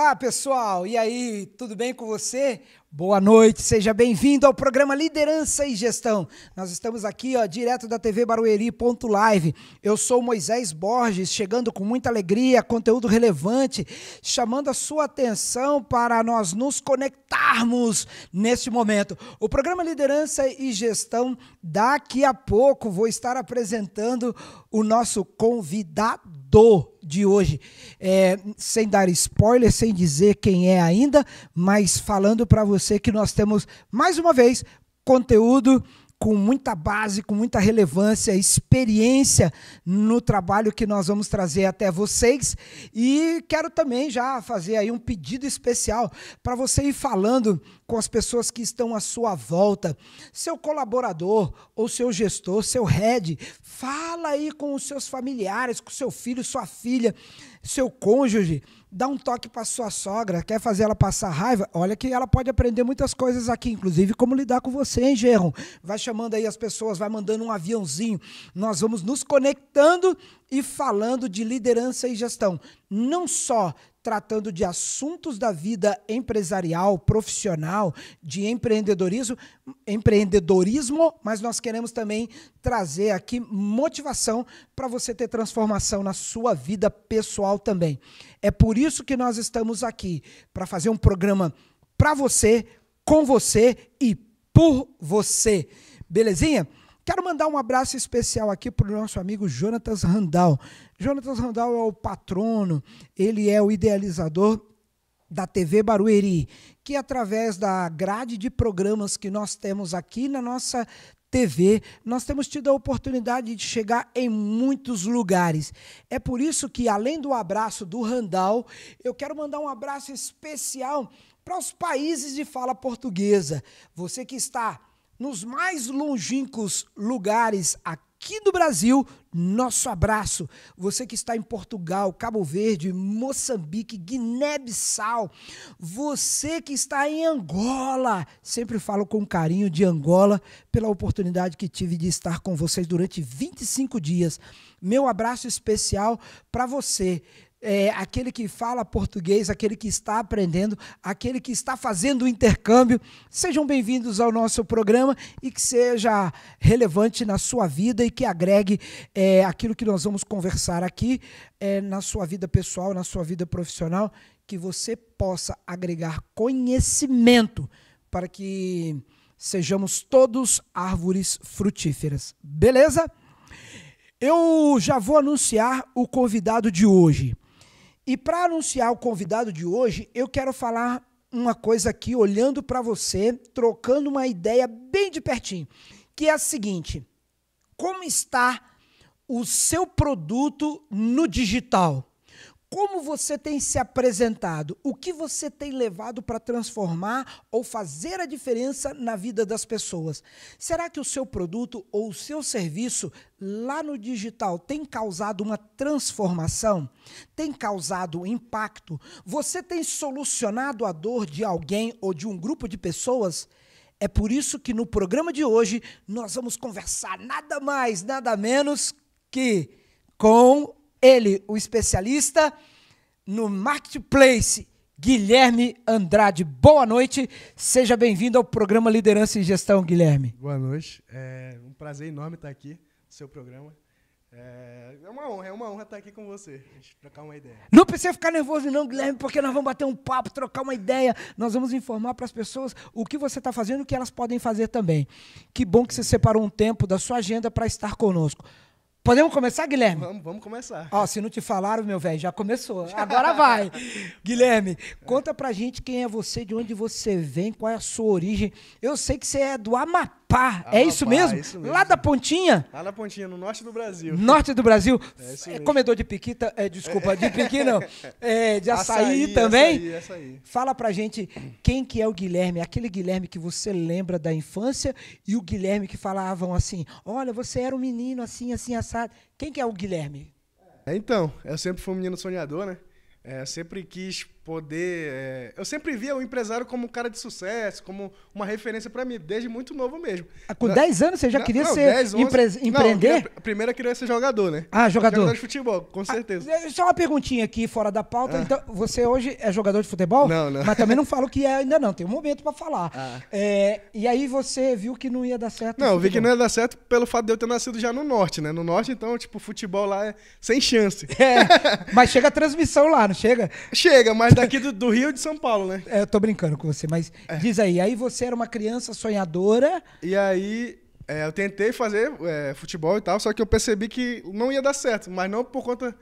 Olá, pessoal. E aí, tudo bem com você? Boa noite, seja bem-vindo ao programa Liderança e Gestão. Nós estamos aqui, ó, direto da TV Barueri.live. Eu sou Moisés Borges, chegando com muita alegria, conteúdo relevante, chamando a sua atenção para nós nos conectarmos neste momento. O programa Liderança e Gestão, daqui a pouco, vou estar apresentando o nosso convidado do de hoje, é, sem dar spoiler, sem dizer quem é ainda, mas falando para você que nós temos mais uma vez conteúdo com muita base, com muita relevância, experiência no trabalho que nós vamos trazer até vocês. E quero também já fazer aí um pedido especial para você ir falando com as pessoas que estão à sua volta, seu colaborador ou seu gestor, seu head, fala aí com os seus familiares, com seu filho, sua filha, seu cônjuge dá um toque para sua sogra, quer fazer ela passar raiva, olha que ela pode aprender muitas coisas aqui, inclusive como lidar com você, hein, Gerron? Vai chamando aí as pessoas, vai mandando um aviãozinho. Nós vamos nos conectando e falando de liderança e gestão, não só tratando de assuntos da vida empresarial, profissional, de empreendedorismo, empreendedorismo, mas nós queremos também trazer aqui motivação para você ter transformação na sua vida pessoal também. É por isso que nós estamos aqui para fazer um programa para você, com você e por você. Belezinha? Quero mandar um abraço especial aqui para o nosso amigo Jonatas Randall. Jonatas Randall é o patrono, ele é o idealizador da TV Barueri, que através da grade de programas que nós temos aqui na nossa TV, nós temos tido a oportunidade de chegar em muitos lugares. É por isso que, além do abraço do Randall, eu quero mandar um abraço especial para os países de fala portuguesa. Você que está nos mais longínquos lugares aqui do Brasil, nosso abraço. Você que está em Portugal, Cabo Verde, Moçambique, Guiné-Bissau, você que está em Angola, sempre falo com carinho de Angola pela oportunidade que tive de estar com vocês durante 25 dias. Meu abraço especial para você é, aquele que fala português, aquele que está aprendendo, aquele que está fazendo o intercâmbio. Sejam bem-vindos ao nosso programa e que seja relevante na sua vida e que agregue é, aquilo que nós vamos conversar aqui é, na sua vida pessoal, na sua vida profissional, que você possa agregar conhecimento para que sejamos todos árvores frutíferas. Beleza? Eu já vou anunciar o convidado de hoje. E para anunciar o convidado de hoje, eu quero falar uma coisa aqui, olhando para você, trocando uma ideia bem de pertinho, que é a seguinte: como está o seu produto no digital? Como você tem se apresentado? O que você tem levado para transformar ou fazer a diferença na vida das pessoas? Será que o seu produto ou o seu serviço lá no digital tem causado uma transformação? Tem causado impacto? Você tem solucionado a dor de alguém ou de um grupo de pessoas? É por isso que no programa de hoje nós vamos conversar nada mais, nada menos que com ele, o especialista no Marketplace, Guilherme Andrade. Boa noite, seja bem-vindo ao programa Liderança e Gestão, Guilherme. Boa noite, é um prazer enorme estar aqui no seu programa. É, é uma honra, é uma honra estar aqui com você, trocar uma ideia. Não precisa ficar nervoso não, Guilherme, porque nós vamos bater um papo, trocar uma ideia. Nós vamos informar para as pessoas o que você está fazendo e o que elas podem fazer também. Que bom que você separou um tempo da sua agenda para estar conosco. Podemos começar, Guilherme? Vamos, vamos começar. Ó, se não te falaram, meu velho, já começou. Agora vai. Guilherme, conta pra gente quem é você, de onde você vem, qual é a sua origem. Eu sei que você é do Amapá. Amapá. Amapá é, isso mesmo? É isso mesmo? Lá da Pontinha? Lá na Pontinha, no norte do Brasil. Norte do Brasil. É, é comedor de piquita, é, desculpa, de piqui não. É, de açaí, açaí também. Açaí, açaí. Fala pra gente quem que é o Guilherme, aquele Guilherme que você lembra da infância e o Guilherme que falavam assim, olha, você era um menino assim, assim, assado. Quem que é o Guilherme? É, então, eu sempre fui um menino sonhador, né? É, sempre quis poder. É... Eu sempre via o empresário como um cara de sucesso, como uma referência para mim, desde muito novo mesmo. Ah, com 10 anos você já queria não, ser 10, 11... empre... empreender? Não, a primeira queria ser jogador, né? Ah, jogador. Jogador de futebol, com ah, certeza. Ah, só uma perguntinha aqui, fora da pauta. Ah. Então, você hoje é jogador de futebol? Não, não. Mas também não falo que é ainda não, tem um momento para falar. Ah. É... E aí você viu que não ia dar certo? Não, eu vi que não ia dar certo pelo fato de eu ter nascido já no norte, né? No norte, então, tipo, futebol lá é sem chance. É, mas chega a transmissão lá, não chega? Chega, mas Daqui do, do Rio e de São Paulo, né? É, eu tô brincando com você, mas é. diz aí, aí você era uma criança sonhadora. E aí é, eu tentei fazer é, futebol e tal, só que eu percebi que não ia dar certo, mas não por conta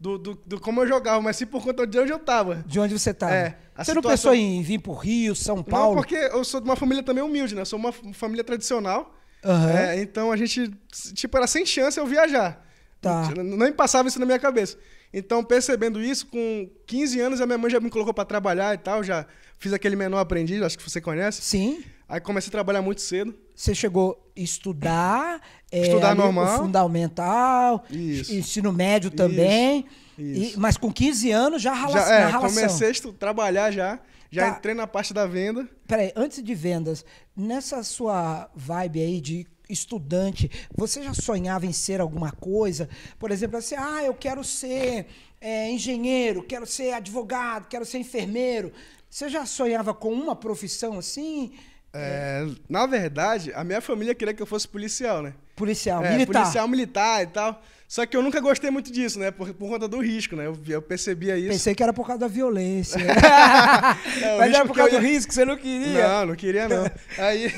do, do, do, como eu jogava, mas sim por conta de onde eu tava. De onde você tava. É, você situação... não pensou em vir pro Rio, São Paulo? Não, porque eu sou de uma família também humilde, né? Eu sou uma família tradicional. Uhum. É, então a gente, tipo, era sem chance eu viajar. Tá. Nem passava isso na minha cabeça. Então, percebendo isso, com 15 anos a minha mãe já me colocou para trabalhar e tal, já fiz aquele menor aprendiz, acho que você conhece. Sim. Aí comecei a trabalhar muito cedo. Você chegou a estudar, estudar eh, normal, fundamental, isso. ensino médio também. Isso. E, mas com 15 anos já, rala, já é, Comecei a trabalhar já. Já tá. entrei na parte da venda. Peraí, antes de vendas, nessa sua vibe aí de estudante, você já sonhava em ser alguma coisa? Por exemplo, assim, ah, eu quero ser é, engenheiro, quero ser advogado, quero ser enfermeiro. Você já sonhava com uma profissão assim? É, na verdade, a minha família queria que eu fosse policial, né? Policial, é, militar. Policial militar e tal. Só que eu nunca gostei muito disso, né? Por, por conta do risco, né? Eu, eu percebia isso. Pensei que era por causa da violência. é, Mas era por causa ia... do risco, você não queria? Não, não queria não. Aí,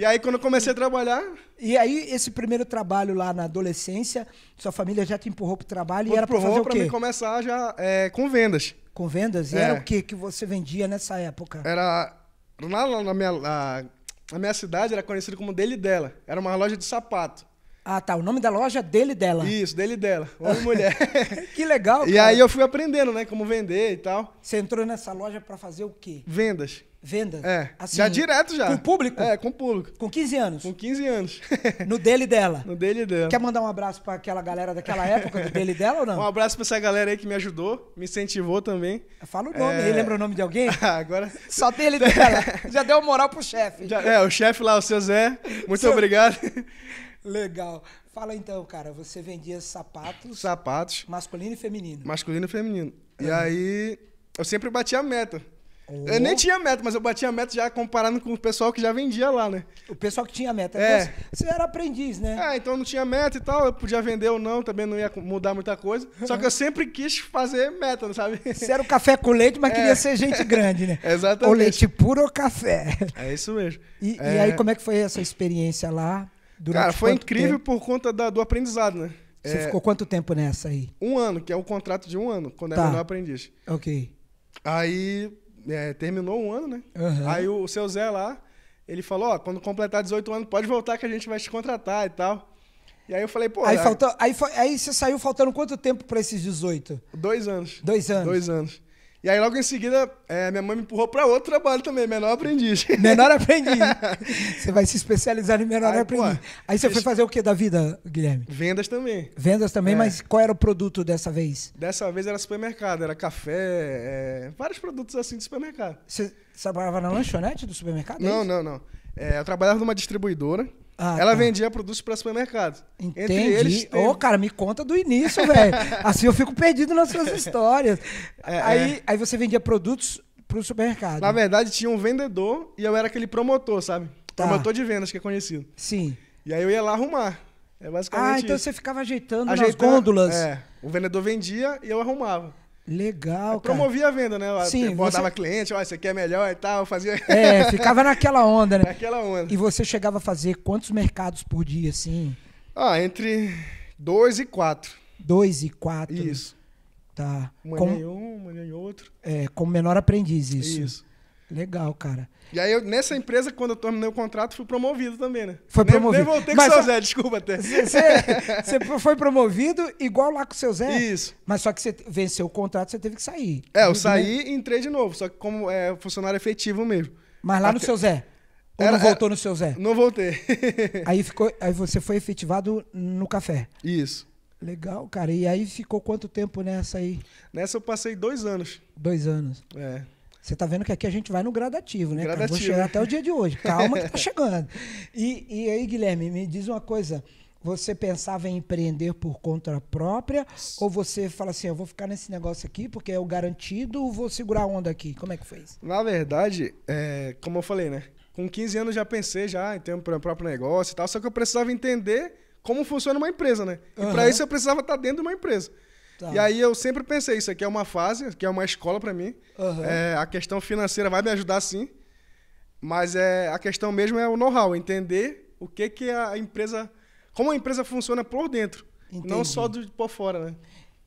e aí, quando eu comecei a trabalhar. E aí, esse primeiro trabalho lá na adolescência, sua família já te empurrou pro trabalho e era para fazer o quê? Pra começar já é, com vendas. Com vendas? E é. era o que que você vendia nessa época? Era. Lá, lá na minha. Lá, na minha cidade era conhecido como Dele Dela. Era uma loja de sapato. Ah, tá. O nome da loja é Dele Dela. Isso, Dele Dela. Homem e mulher. que legal, cara. E aí eu fui aprendendo, né? Como vender e tal. Você entrou nessa loja para fazer o quê? Vendas. Venda? É. Assim, já direto já. Com o público? É, com o público. Com 15 anos? Com 15 anos. no dele dela? No dele dela. Quer mandar um abraço para aquela galera daquela época do dele dela ou não? Um abraço para essa galera aí que me ajudou, me incentivou também. Fala o nome, é... lembra o nome de alguém? Agora. Só dele dela. já deu moral pro chefe. É, o chefe lá, o seu Zé. Muito seu... obrigado. Legal. Fala então, cara, você vendia sapatos? Sapatos. Masculino e feminino. Masculino e feminino. E uhum. aí, eu sempre batia a meta. Oh. Eu nem tinha meta, mas eu batia meta já comparando com o pessoal que já vendia lá, né? O pessoal que tinha meta. É. você era aprendiz, né? É, então não tinha meta e tal, eu podia vender ou não, também não ia mudar muita coisa. Só que eu sempre quis fazer meta, sabe? Você era o café com leite, mas é. queria ser gente grande, né? Exatamente. Ou leite puro ou café. É isso mesmo. E, é. e aí, como é que foi essa experiência lá? Cara, foi incrível tempo? por conta da, do aprendizado, né? Você é, ficou quanto tempo nessa aí? Um ano, que é o contrato de um ano, quando é tá. é aprendiz. Ok. Aí é, terminou um ano, né? Uhum. Aí o, o seu Zé lá, ele falou, ó, quando completar 18 anos, pode voltar que a gente vai te contratar e tal. E aí eu falei, pô. Aí, é. faltou, aí, aí você saiu faltando quanto tempo para esses 18? Dois anos. Dois anos. Dois anos. E aí, logo em seguida, é, minha mãe me empurrou para outro trabalho também, menor aprendiz. Menor aprendiz. você vai se especializar em menor aí, aprendiz. Pô, aí você foi fazer o que da vida, Guilherme? Vendas também. Vendas também, é. mas qual era o produto dessa vez? Dessa vez era supermercado, era café, é, vários produtos assim de supermercado. Você trabalhava na lanchonete do supermercado? É não, não, não. É, eu trabalhava numa distribuidora. Ah, ela tá. vendia produtos para supermercado. Entendi. Entre eles, tem... Ô, cara, me conta do início, velho. assim eu fico perdido nas suas histórias. É, é. aí, é. aí você vendia produtos para o supermercado. Na verdade, tinha um vendedor e eu era aquele promotor, sabe? Tá. Promotor de vendas, que é conhecido. Sim. E aí eu ia lá arrumar. É basicamente Ah, então isso. você ficava ajeitando, ajeitando nas gôndolas. É. O vendedor vendia e eu arrumava. Legal, eu promovia a venda, né? Sim, Bordava você... cliente, olha você quer melhor e tal, fazia... É, ficava naquela onda, né? Naquela onda. E você chegava a fazer quantos mercados por dia, assim? Ah, entre dois e quatro. Dois e quatro? Isso. Tá. Manhã com... em um, manhã em outro. É, como menor aprendiz, isso. Isso. Legal, cara. E aí, eu, nessa empresa, quando eu terminei o contrato, fui promovido também, né? Foi nem, promovido. Nem voltei com Mas, o seu Zé, desculpa até. Você foi promovido igual lá com o seu Zé? Isso. Mas só que você venceu o contrato, você teve que sair. É, eu né? saí e entrei de novo, só que como é, funcionário efetivo mesmo. Mas lá até... no seu Zé? Ou Era, não voltou no seu Zé? Não voltei. aí, ficou, aí você foi efetivado no café? Isso. Legal, cara. E aí ficou quanto tempo nessa aí? Nessa eu passei dois anos. Dois anos. É. Você está vendo que aqui a gente vai no gradativo, né? Gradativo. Vou chegar até o dia de hoje. Calma que tá chegando. E, e aí, Guilherme, me diz uma coisa. Você pensava em empreender por conta própria? Ou você fala assim, eu vou ficar nesse negócio aqui porque é o garantido, ou vou segurar a onda aqui? Como é que foi isso? Na verdade, é, como eu falei, né? Com 15 anos já pensei já em ter um próprio negócio e tal, só que eu precisava entender como funciona uma empresa, né? E uhum. para isso eu precisava estar tá dentro de uma empresa. Tá. E aí eu sempre pensei, isso aqui é uma fase, que é uma escola para mim. Uhum. É, a questão financeira vai me ajudar sim, mas é, a questão mesmo é o know-how, entender o que, que a empresa, como a empresa funciona por dentro, Entendi. não só do por fora, né?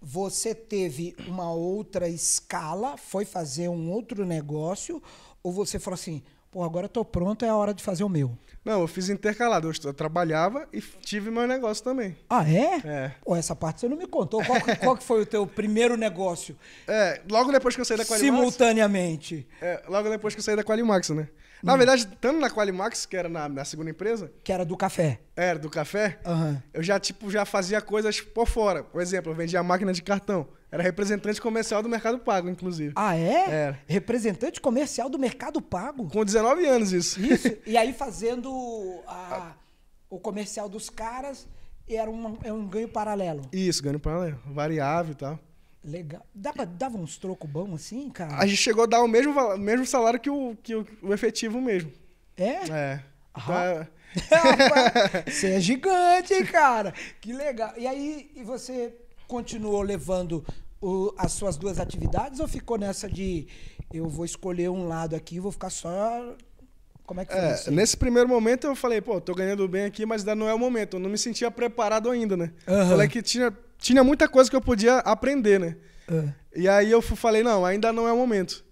Você teve uma outra escala, foi fazer um outro negócio, ou você falou assim, pô, agora eu tô pronto, é a hora de fazer o meu. Não, eu fiz intercalado. Eu, eu trabalhava e tive meu negócio também. Ah, é? É. Pô, essa parte você não me contou. Qual, que, qual que foi o teu primeiro negócio? É, logo depois que eu saí da Qualimax. Simultaneamente. É, logo depois que eu saí da Qualimax, né? Na verdade, tanto na Qualimax, que era na, na, segunda empresa. Que era do café. Era do café. Uhum. Eu já, tipo, já fazia coisas por fora. Por exemplo, eu vendia máquina de cartão. Era representante comercial do Mercado Pago, inclusive. Ah, é? Era. Representante comercial do Mercado Pago? Com 19 anos, isso. Isso. E aí fazendo a, o comercial dos caras era um, era é um ganho paralelo. Isso, ganho paralelo. Variável e tal. Legal. Dava, dava uns trocos bons assim, cara? A gente chegou a dar o mesmo, mesmo salário que o, que o, o efetivo mesmo. É? É. Aham. Então, ah, é você é gigante, hein, cara? Que legal. E aí, e você continuou levando o, as suas duas atividades ou ficou nessa de eu vou escolher um lado aqui e vou ficar só. Como é que foi é, isso? Nesse primeiro momento eu falei, pô, tô ganhando bem aqui, mas ainda não é o momento. Eu não me sentia preparado ainda, né? Uhum. Falei que tinha tinha muita coisa que eu podia aprender, né? É. E aí eu falei, não, ainda não é o momento.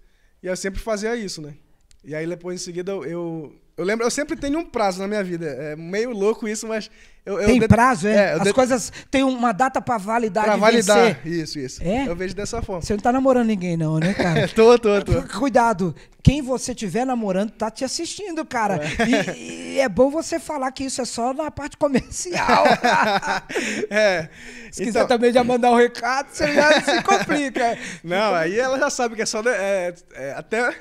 E eu sempre fazia isso, né? E aí depois em seguida eu. Eu lembro, eu sempre tenho um prazo na minha vida. É meio louco isso, mas. Eu, eu tem prazo, é? é As coisas tem uma data pra validar. Pra validar, vencer. isso, isso. É? Eu vejo dessa forma. Você não tá namorando ninguém, não, né, cara? É, tô, tô, tô. Cuidado. Quem você tiver namorando tá te assistindo, cara. É. E, e, é bom você falar que isso é só na parte comercial. é. Se então... quiser também já mandar um recado, você já se complica. Não, aí ela já sabe que é só. Né, é, é, até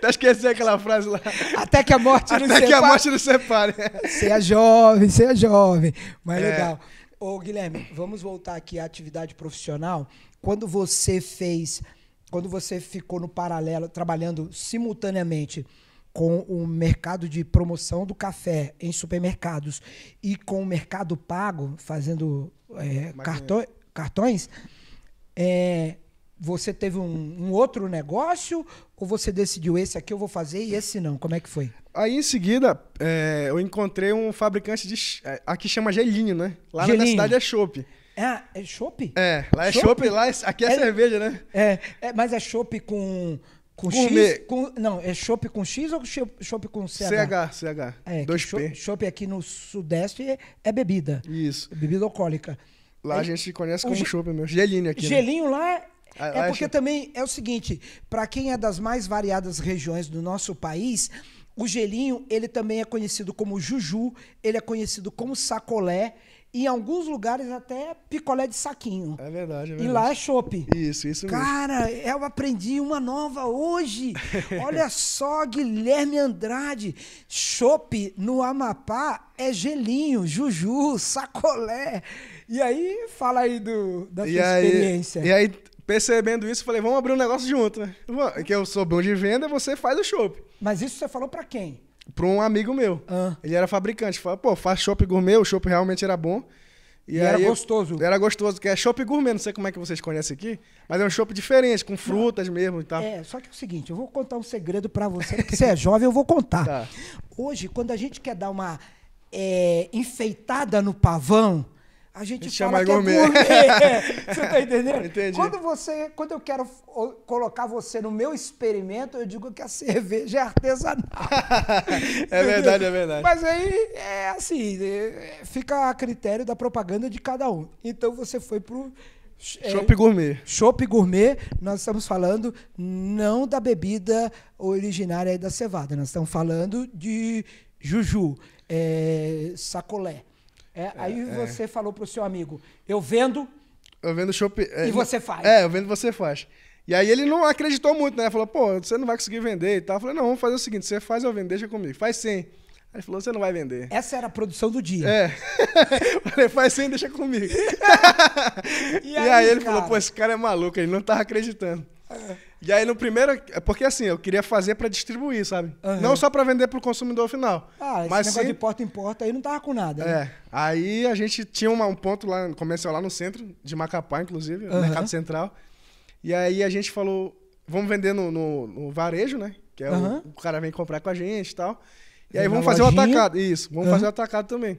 tá esquecendo aquela frase lá. Até que a morte não nos separe. Até que a morte nos separe. seja jovem, seja jovem. Mas é. legal. Ô, Guilherme, vamos voltar aqui à atividade profissional. Quando você fez, quando você ficou no paralelo, trabalhando simultaneamente com o mercado de promoção do café em supermercados e com o mercado pago, fazendo é, cartões, cartões é, você teve um, um, outro negócio ou você decidiu esse aqui eu vou fazer e esse não? Como é que foi? Aí em seguida é, eu encontrei um fabricante de é, aqui chama gelinho, né? Lá gelinho. na cidade é chopp. É, é chopp? É, lá é chopp, lá é, aqui é, é, cerveja, né? É, é mas é chopp com com Gourmet. X, com, não, é chopp com X ou chopp com CH? CH, CH. É, 2P. Chopp aqui no Sudeste é, é bebida. Isso. Bebida alcoólica. Lá a gente conhece como chopp mesmo. Gelinho aqui. Né? Gelinho né? lá é porque também é o seguinte, para quem é das mais variadas regiões do nosso país, o gelinho, ele também é conhecido como juju, ele é conhecido como sacolé, e em alguns lugares até picolé de saquinho. É verdade, é verdade. E lá é chope. Isso, isso Cara, mesmo. Cara, eu aprendi uma nova hoje. Olha só, Guilherme Andrade. Chope no Amapá é gelinho, juju, sacolé. E aí, fala aí do, da e sua aí, experiência. E aí, percebendo isso, falei, vamos abrir um negócio junto, né? Que eu sou bom de venda, você faz o chopp. Mas isso você falou para quem? Para um amigo meu. Ah. Ele era fabricante. Falei, pô, faz chopp gourmet, o chopp realmente era bom. E, e aí, era gostoso. Era gostoso, que é chopp gourmet, não sei como é que vocês conhecem aqui, mas é um chopp diferente, com frutas não. mesmo e tal. É, só que é o seguinte, eu vou contar um segredo para você, que você é jovem, eu vou contar. Tá. Hoje, quando a gente quer dar uma é, enfeitada no pavão, a gente Me fala que gourmet. é gourmet. você tá entendendo? Entendi. Quando, você, quando eu quero colocar você no meu experimento, eu digo que a cerveja é artesanal. é verdade, é verdade. Mas aí é assim, é, fica a critério da propaganda de cada um. Então você foi pro é, Chopp é, gourmet. Chopp gourmet, nós estamos falando não da bebida originária da cevada, nós estamos falando de juju, é, sacolé. É, é, aí é. você falou pro seu amigo, eu vendo. Eu vendo shopping. e é, você faz. É, eu vendo você faz. E aí ele não acreditou muito, né? Falou, pô, você não vai conseguir vender e tal. Eu falei, não, vamos fazer o seguinte, você faz eu vendo, deixa comigo. Faz sim. Aí ele falou, você não vai vender. Essa era a produção do dia. É. falei, faz sim, deixa comigo. e, aí, e aí, ele falou, pô, esse cara é maluco, ele não tava tá acreditando. É. E aí no primeiro. É porque assim, eu queria fazer para distribuir, sabe? Uhum. Não só para vender pro consumidor final. Ah, esse mas negócio sim... de porta em porta aí não tava com nada. Né? É. Aí a gente tinha uma, um ponto lá, comercial lá no centro, de Macapá, inclusive, uhum. Mercado Central. E aí a gente falou: vamos vender no, no, no varejo, né? Que é uhum. o, o, cara vem comprar com a gente e tal. E aí vamos fazer lojinha. o atacado. Isso, vamos fazer o atacado também.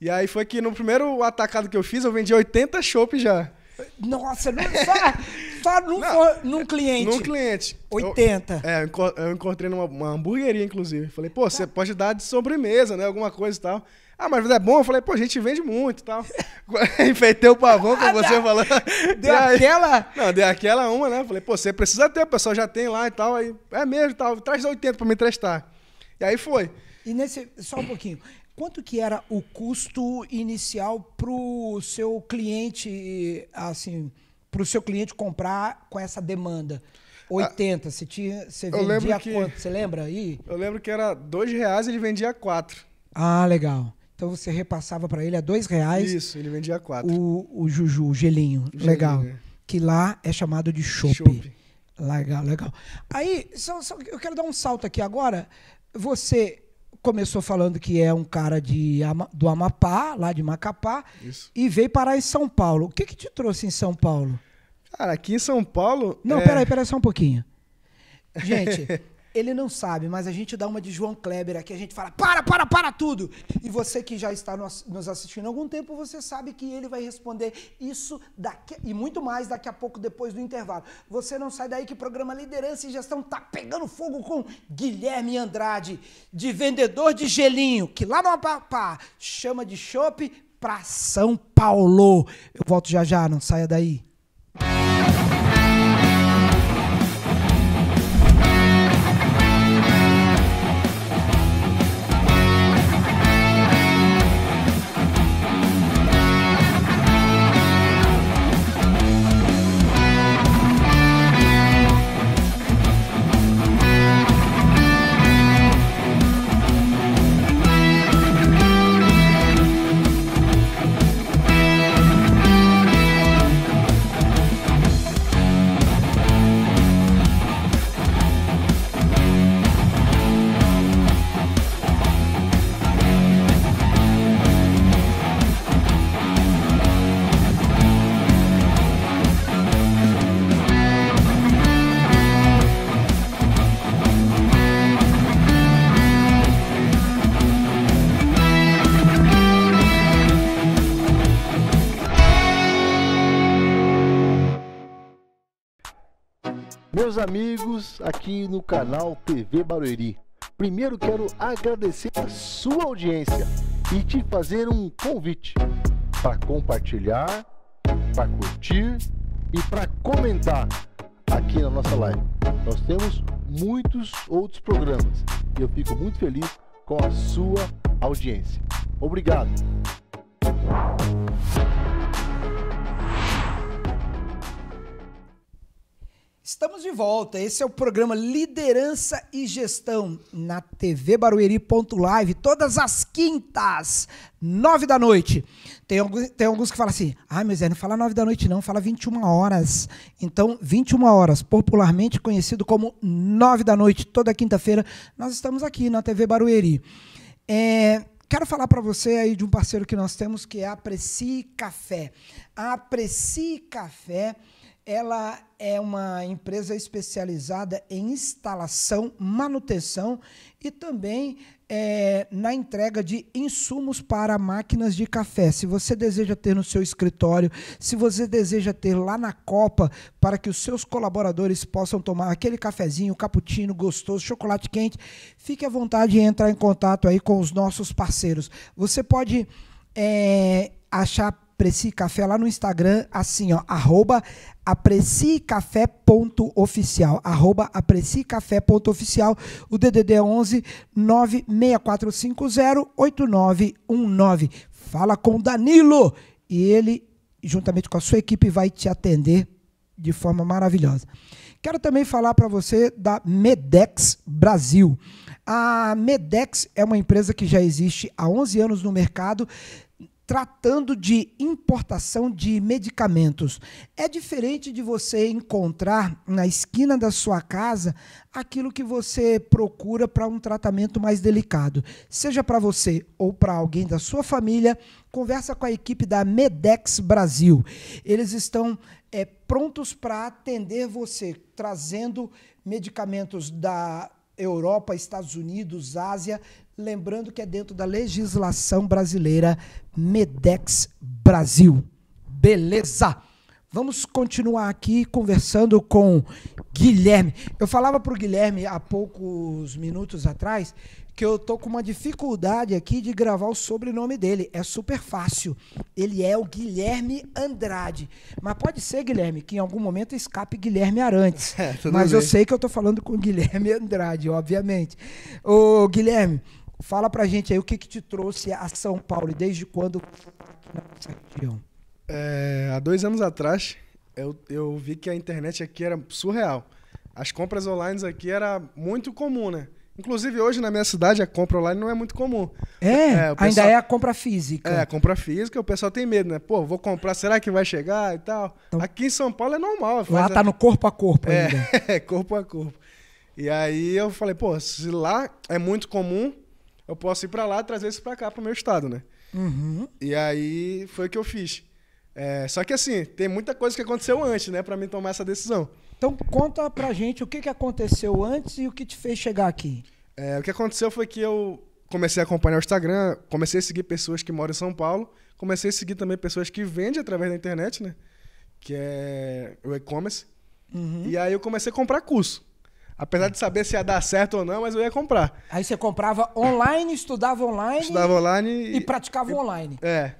E aí foi que no primeiro atacado que eu fiz, eu vendi 80 chopp já. Nossa, não, é só, Claro, num, não, num cliente. Num cliente. 80. Eu, é, eu encontrei numa uma hamburgueria, inclusive. Falei, pô, você tá. pode dar de sobremesa, né? Alguma coisa e tal. Ah, mas é bom? Eu falei, pô, a gente vende muito e tal. Enfeitei o pavão com ah, você falando. Deu aí, aquela? Não, deu aquela uma, né? Falei, pô, você precisa ter, o pessoal já tem lá e tal. Aí, é mesmo tal, traz 80 pra me emprestar. E aí foi. E nesse, só um pouquinho, quanto que era o custo inicial pro seu cliente, assim, para o seu cliente comprar com essa demanda? 80, ah, você, tinha, você vendia que, quanto? Você lembra aí? Eu lembro que era dois reais e ele vendia quatro. Ah, legal. Então você repassava para ele a dois reais. Isso, ele vendia quatro. O, o Juju, o gelinho. gelinho legal. É. Que lá é chamado de chope. Legal, legal. Aí, só, só, eu quero dar um salto aqui agora. Você começou falando que é um cara de, do Amapá, lá de Macapá, Isso. e veio parar em São Paulo. O que, que te trouxe em São Paulo? Cara, aqui em São Paulo. Não, é... peraí, peraí, só um pouquinho. Gente, Ele não sabe, mas a gente dá uma de João Kleber aqui, a gente fala, para, para, para tudo! E você que já está nos assistindo há algum tempo, você sabe que ele vai responder isso daqui, e muito mais daqui a pouco, depois do intervalo. Você não sai daí que o programa Liderança e Gestão está pegando fogo com Guilherme Andrade, de vendedor de gelinho, que lá no Amapá chama de chope para São Paulo. Eu volto já já, não saia daí. Meus amigos, aqui no canal TV Barueri, primeiro quero agradecer a sua audiência e te fazer um convite para compartilhar, para curtir e para comentar aqui na nossa live. Nós temos muitos outros programas e eu fico muito feliz com a sua audiência. Obrigado! Estamos de volta. Esse é o programa Liderança e Gestão na TV Barueri.live, todas as quintas, nove da noite. Tem alguns, tem alguns que falam assim: ah, meu Zé, não fala nove da noite, não, fala 21 horas. Então, 21 horas, popularmente conhecido como nove da noite, toda quinta-feira, nós estamos aqui na TV Barueri. É, quero falar para você aí de um parceiro que nós temos que é a Preci Café. A Preci Café ela é uma empresa especializada em instalação, manutenção e também é, na entrega de insumos para máquinas de café. Se você deseja ter no seu escritório, se você deseja ter lá na Copa, para que os seus colaboradores possam tomar aquele cafezinho, cappuccino gostoso, chocolate quente, fique à vontade de entrar em contato aí com os nossos parceiros. Você pode é, achar Aprecie Café lá no Instagram, assim, ó, arroba apreciecafé.oficial, arroba apreciecafé.oficial, o DDD é 11 964508919. Fala com o Danilo e ele, juntamente com a sua equipe, vai te atender de forma maravilhosa. Quero também falar para você da Medex Brasil. A Medex é uma empresa que já existe há 11 anos no mercado, tratando de importação de medicamentos. É diferente de você encontrar na esquina da sua casa aquilo que você procura para um tratamento mais delicado. Seja para você ou para alguém da sua família, conversa com a equipe da Medex Brasil. Eles estão é, prontos para atender você, trazendo medicamentos da Europa, Estados Unidos, Ásia. Lembrando que é dentro da legislação brasileira Medex Brasil. Beleza! Vamos continuar aqui conversando com Guilherme. Eu falava para o Guilherme há poucos minutos atrás que eu tô com uma dificuldade aqui de gravar o sobrenome dele. É super fácil. Ele é o Guilherme Andrade. Mas pode ser, Guilherme, que em algum momento escape Guilherme Arantes. É, Mas bem. eu sei que eu tô falando com Guilherme Andrade, obviamente. Ô, Guilherme, fala pra gente aí o que, que te trouxe a São Paulo e desde quando aqui na nossa região. É, há dois anos atrás, eu, eu vi que a internet aqui era surreal. As compras online aqui era muito comum, né? Inclusive, hoje na minha cidade, a compra online não é muito comum. É? é pessoal... Ainda é a compra física. É, a compra física, o pessoal tem medo, né? Pô, vou comprar, será que vai chegar e tal? Então, aqui em São Paulo é normal. Lá tá no corpo a corpo é, ainda. É, corpo a corpo. E aí eu falei, pô, se lá é muito comum, eu posso ir para lá trazer isso para cá, pro meu estado, né? Uhum. E aí foi o que eu fiz. É, só que assim, tem muita coisa que aconteceu antes, né, para mim tomar essa decisão. Então conta pra gente o que, que aconteceu antes e o que te fez chegar aqui. É, o que aconteceu foi que eu comecei a acompanhar o Instagram, comecei a seguir pessoas que moram em São Paulo, comecei a seguir também pessoas que vendem através da internet, né? Que é o e-commerce. Uhum. E aí eu comecei a comprar curso. Apesar de saber se ia dar certo ou não, mas eu ia comprar. Aí você comprava online, estudava online. Estudava online. E, e praticava e, online. É.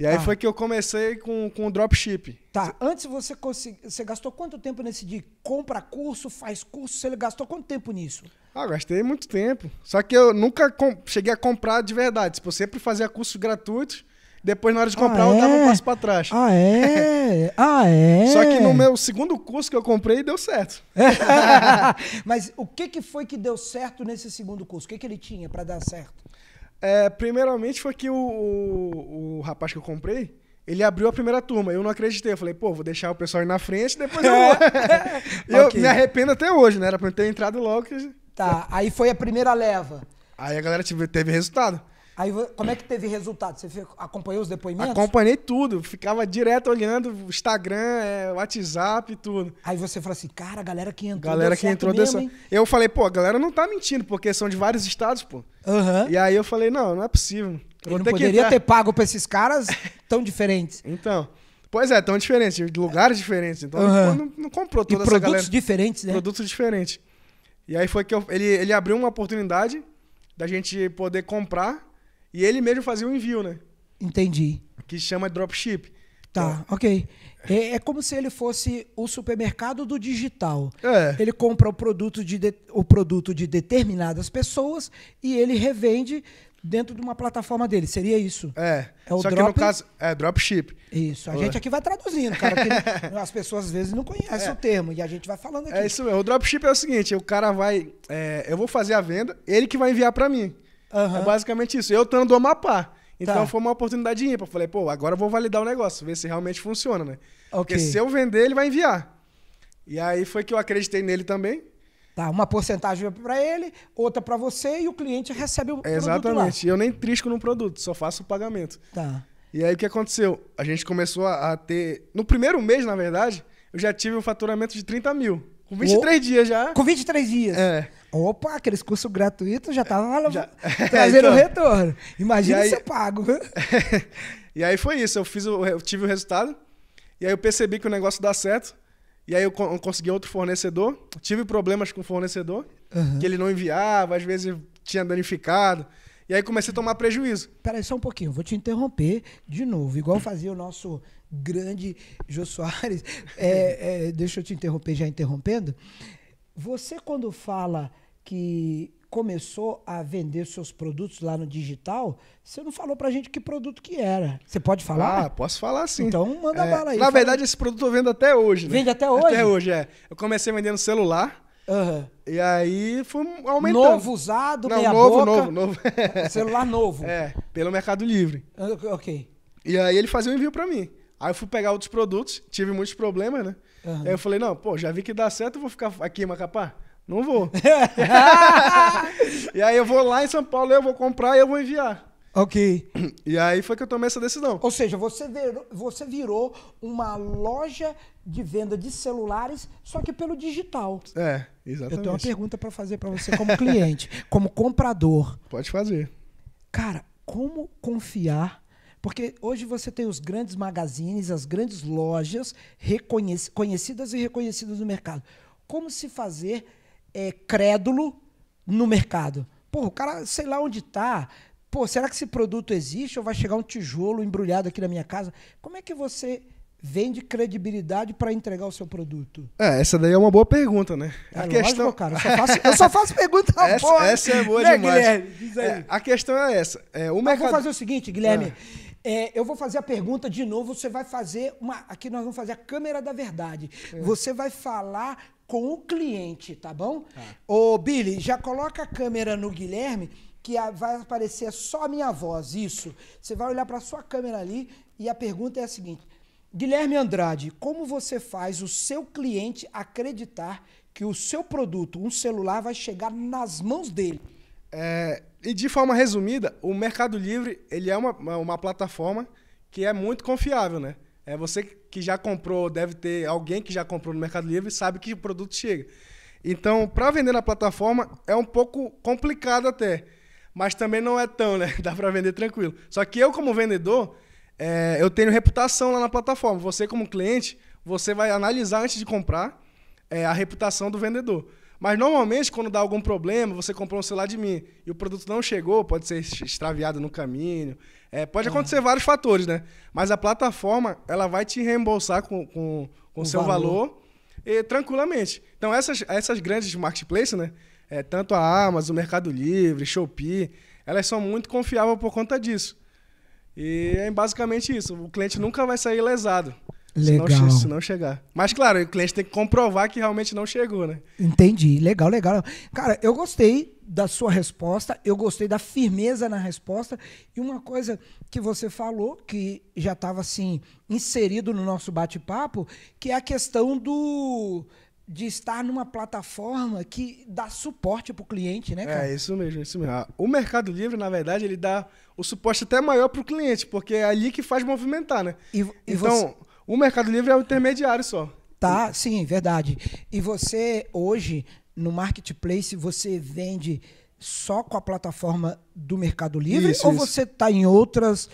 E aí tá. foi que eu comecei com, com o dropship. Tá, antes você Você gastou quanto tempo nesse de compra curso, faz curso? Você gastou quanto tempo nisso? Ah, gastei muito tempo. Só que eu nunca com... cheguei a comprar de verdade. Tipo, eu sempre fazia cursos gratuitos. Depois, na hora de ah, comprar, ah, eu dava um é? passo pra trás. Ah, é? Ah, é? Só que no meu segundo curso que eu comprei, deu certo. Mas o que, que foi que deu certo nesse segundo curso? O que, que ele tinha para dar certo? É, primeiramente foi que o, o, o, rapaz que eu comprei, ele abriu a primeira turma. Eu não acreditei. Eu falei, pô, vou deixar o pessoal ir na frente, depois eu vou. eu okay. me arrependo até hoje, né? Era pra eu ter entrado logo. Tá, aí foi a primeira leva. Aí a galera teve, teve resultado. Aí como é que teve resultado? Você acompanhou os depoimentos? Acompanhei tudo. Ficava direto olhando Instagram, é, WhatsApp e tudo. Aí você falou assim, cara, a galera que entrou. Galera que entrou mesmo, dessa. Eu falei, pô, a galera não tá mentindo, porque são de vários estados, pô. Uhum. E aí eu falei, não, não é possível. Eu não ter poderia ter pago pra esses caras tão diferentes. então. Pois é, tão diferentes, de lugares diferentes. Então uhum. não, não, comprou toda e essa produtos galera. Produtos diferentes, né? Produtos diferentes. E aí foi que eu, ele, ele abriu uma oportunidade da gente poder comprar e ele mesmo fazia o envio, né? Entendi. Que chama dropship. Tá, então, ok. É, é, como se ele fosse o supermercado do digital. É. Ele compra o produto, de, de o produto de determinadas pessoas e ele revende dentro de uma plataforma dele. Seria isso? É. É o Só drop... que no caso é dropship. Isso. A Ué. gente aqui vai traduzindo, cara. as pessoas às vezes não conhecem é. o termo e a gente vai falando é aqui. É isso mesmo. O dropship é o seguinte: o cara vai, é, eu vou fazer a venda, ele que vai enviar para mim. Uhum. É basicamente isso. Eu estando do Amapá. Então tá. foi uma oportunidade ímpar. Falei, pô, agora eu vou validar o negócio, ver se realmente funciona, né? Okay. Porque se eu vender, ele vai enviar. E aí foi que eu acreditei nele também. Tá, uma porcentagem é para ele, outra para você e o cliente recebe o produto Exatamente. Eu nem trisco no produto, só faço o pagamento. Tá. E aí o que aconteceu? A gente começou a, a ter. No primeiro mês, na verdade, eu já tive um faturamento de 30 mil. Com 23 oh. dias já. Com 23 dias. É. Opa, aqueles cursos gratuitos já estavam trazendo então... retorno. Imagina se eu pago. e aí foi isso, eu, fiz o... eu tive o resultado, e aí eu percebi que o negócio dá certo, e aí eu consegui outro fornecedor, tive problemas com o fornecedor, uhum. que ele não enviava, às vezes tinha danificado. E aí comecei a tomar prejuízo. Peraí, só um pouquinho, vou te interromper de novo, igual fazia o nosso grande Jô Soares. É, é, deixa eu te interromper, já interrompendo. Você, quando fala que começou a vender seus produtos lá no digital, você não falou pra gente que produto que era. Você pode falar? Ah, posso falar sim. Então manda é, bala aí. Na fala. verdade, esse produto eu vendo até hoje. Né? Vende até hoje? Até hoje, é. Eu comecei vendendo celular. Uhum. E aí foi aumentando. Novo, usado, não, meia novo, boca. novo, novo. celular novo. É, pelo Mercado Livre. Ah, ok. E aí ele fazia um envio para mim. Aí eu fui pegar outros produtos, tive muitos problemas, né? Uhum. Aí eu falei, não, pô, já vi que dá certo, eu vou ficar aqui em Macapá? Não vou. e aí eu vou lá em São Paulo, eu vou comprar e eu vou enviar. Ok. E aí foi que eu tomei essa decisão. Ou seja, você virou, você virou uma loja de venda de celulares, só que pelo digital. É, exatamente. Eu tenho uma pergunta para fazer para você como cliente, como comprador. Pode fazer. Cara, como confiar porque hoje você tem os grandes magazines, as grandes lojas conhecidas e reconhecidas no mercado. Como se fazer é, crédulo no mercado? Pô, o cara, sei lá onde está. Pô, será que esse produto existe ou vai chegar um tijolo embrulhado aqui na minha casa? Como é que você vende credibilidade para entregar o seu produto? É, essa daí é uma boa pergunta, né? É a lógico, questão... cara. Eu só faço, eu só faço pergunta essa, boa. Essa é boa né, demais. Guilherme? Diz aí. É, a questão é essa. É, o tá, mercado... fazer o seguinte, Guilherme. É. É, eu vou fazer a pergunta de novo. Você vai fazer uma. Aqui nós vamos fazer a câmera da verdade. É. Você vai falar com o cliente, tá bom? Tá. Ô, Billy, já coloca a câmera no Guilherme, que vai aparecer só a minha voz. Isso. Você vai olhar para a sua câmera ali e a pergunta é a seguinte: Guilherme Andrade, como você faz o seu cliente acreditar que o seu produto, um celular, vai chegar nas mãos dele? É, e de forma resumida, o Mercado Livre ele é uma, uma plataforma que é muito confiável, né? É você que já comprou, deve ter alguém que já comprou no Mercado Livre e sabe que o produto chega. Então, para vender na plataforma é um pouco complicado até, mas também não é tão, né? Dá para vender tranquilo. Só que eu como vendedor, é, eu tenho reputação lá na plataforma. Você como cliente, você vai analisar antes de comprar é, a reputação do vendedor. Mas normalmente, quando dá algum problema, você comprou um celular de mim e o produto não chegou, pode ser extraviado no caminho. É, pode ah. acontecer vários fatores, né? Mas a plataforma, ela vai te reembolsar com, com, com o seu valor, valor e, tranquilamente. Então, essas, essas grandes marketplaces, né? É, tanto a Amazon, Mercado Livre, Shopee, elas são muito confiáveis por conta disso. E é basicamente isso. O cliente nunca vai sair lesado. Legal. Se não, se não, chegar. Mas, claro, o cliente tem que comprovar que realmente não chegou, né? Entendi. Legal, legal. Cara, eu gostei da sua resposta, eu gostei da firmeza na resposta. E uma coisa que você falou, que já estava assim, inserido no nosso bate-papo, que é a questão do de estar numa plataforma que dá suporte para o cliente, né, cara? É, isso mesmo, isso mesmo. O Mercado Livre, na verdade, ele dá o suporte até maior para o cliente, porque é ali que faz movimentar, né? E, e então, você o Mercado Livre é o intermediário só. Tá, sim, verdade. E você, hoje, no marketplace, você vende só com a plataforma do Mercado Livre? Isso, ou isso. você está em outras,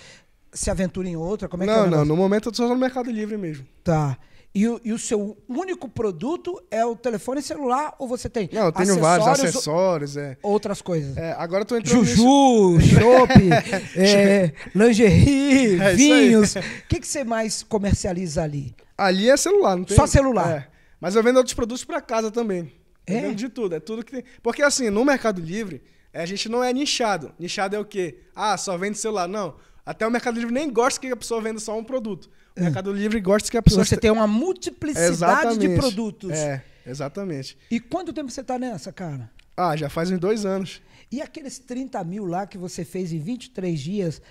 se aventura em outra? Como é não, que é não, no momento eu estou só no Mercado Livre mesmo. Tá. E o, e o, seu único produto é o telefone celular ou você tem? Não, eu tenho acessórios, vários acessórios, é. Outras coisas. É, agora eu tô entrando Juju, nisso. chope, é, lingerie, é, vinhos. O que, que você mais comercializa ali? Ali é celular, não tem? Só celular. É. Mas eu vendo outros produtos para casa também. Eu é? vendo de tudo, é tudo que tem. Porque assim, no Mercado Livre, é, a gente não é nichado. Nichado é o quê? Ah, só vende celular. Não. Até o Mercado Livre nem gosta que a pessoa venda só um produto. É. Mercado Livre gosta que a pessoa. Você tem uma multiplicidade exatamente. de produtos. É, exatamente. E quanto tempo você está nessa, cara? Ah, já faz uns dois anos. E aqueles 30 mil lá que você fez em 23 dias,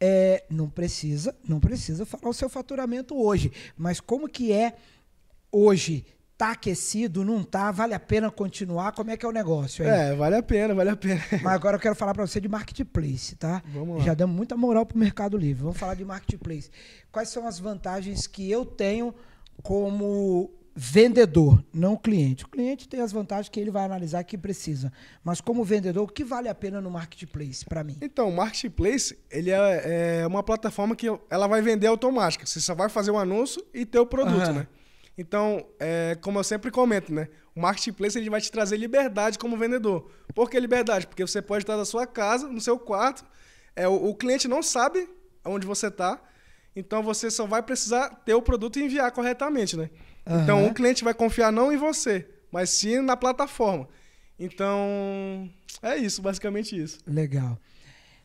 é, não precisa, não precisa falar o seu faturamento hoje. Mas como que é hoje tá aquecido, não tá, vale a pena continuar? Como é que é o negócio? aí? É, vale a pena, vale a pena. Mas agora eu quero falar para você de marketplace, tá? Vamos lá. Já damos muita moral pro Mercado Livre. Vamos falar de marketplace. Quais são as vantagens que eu tenho como vendedor, não cliente. O cliente tem as vantagens que ele vai analisar que precisa. Mas como vendedor, o que vale a pena no marketplace para mim? Então, o marketplace ele é, é, uma plataforma que ela vai vender automática. Você só vai fazer o um anúncio e ter o produto, uhum. né? Então, é, como eu sempre comento, né? O marketplace ele vai te trazer liberdade como vendedor. Por que liberdade? Porque você pode estar na sua casa, no seu quarto, é, o, o cliente não sabe onde você está, então você só vai precisar ter o produto e enviar corretamente, né? Uhum. Então, o cliente vai confiar não em você, mas sim na plataforma. Então, é isso, basicamente isso. Legal.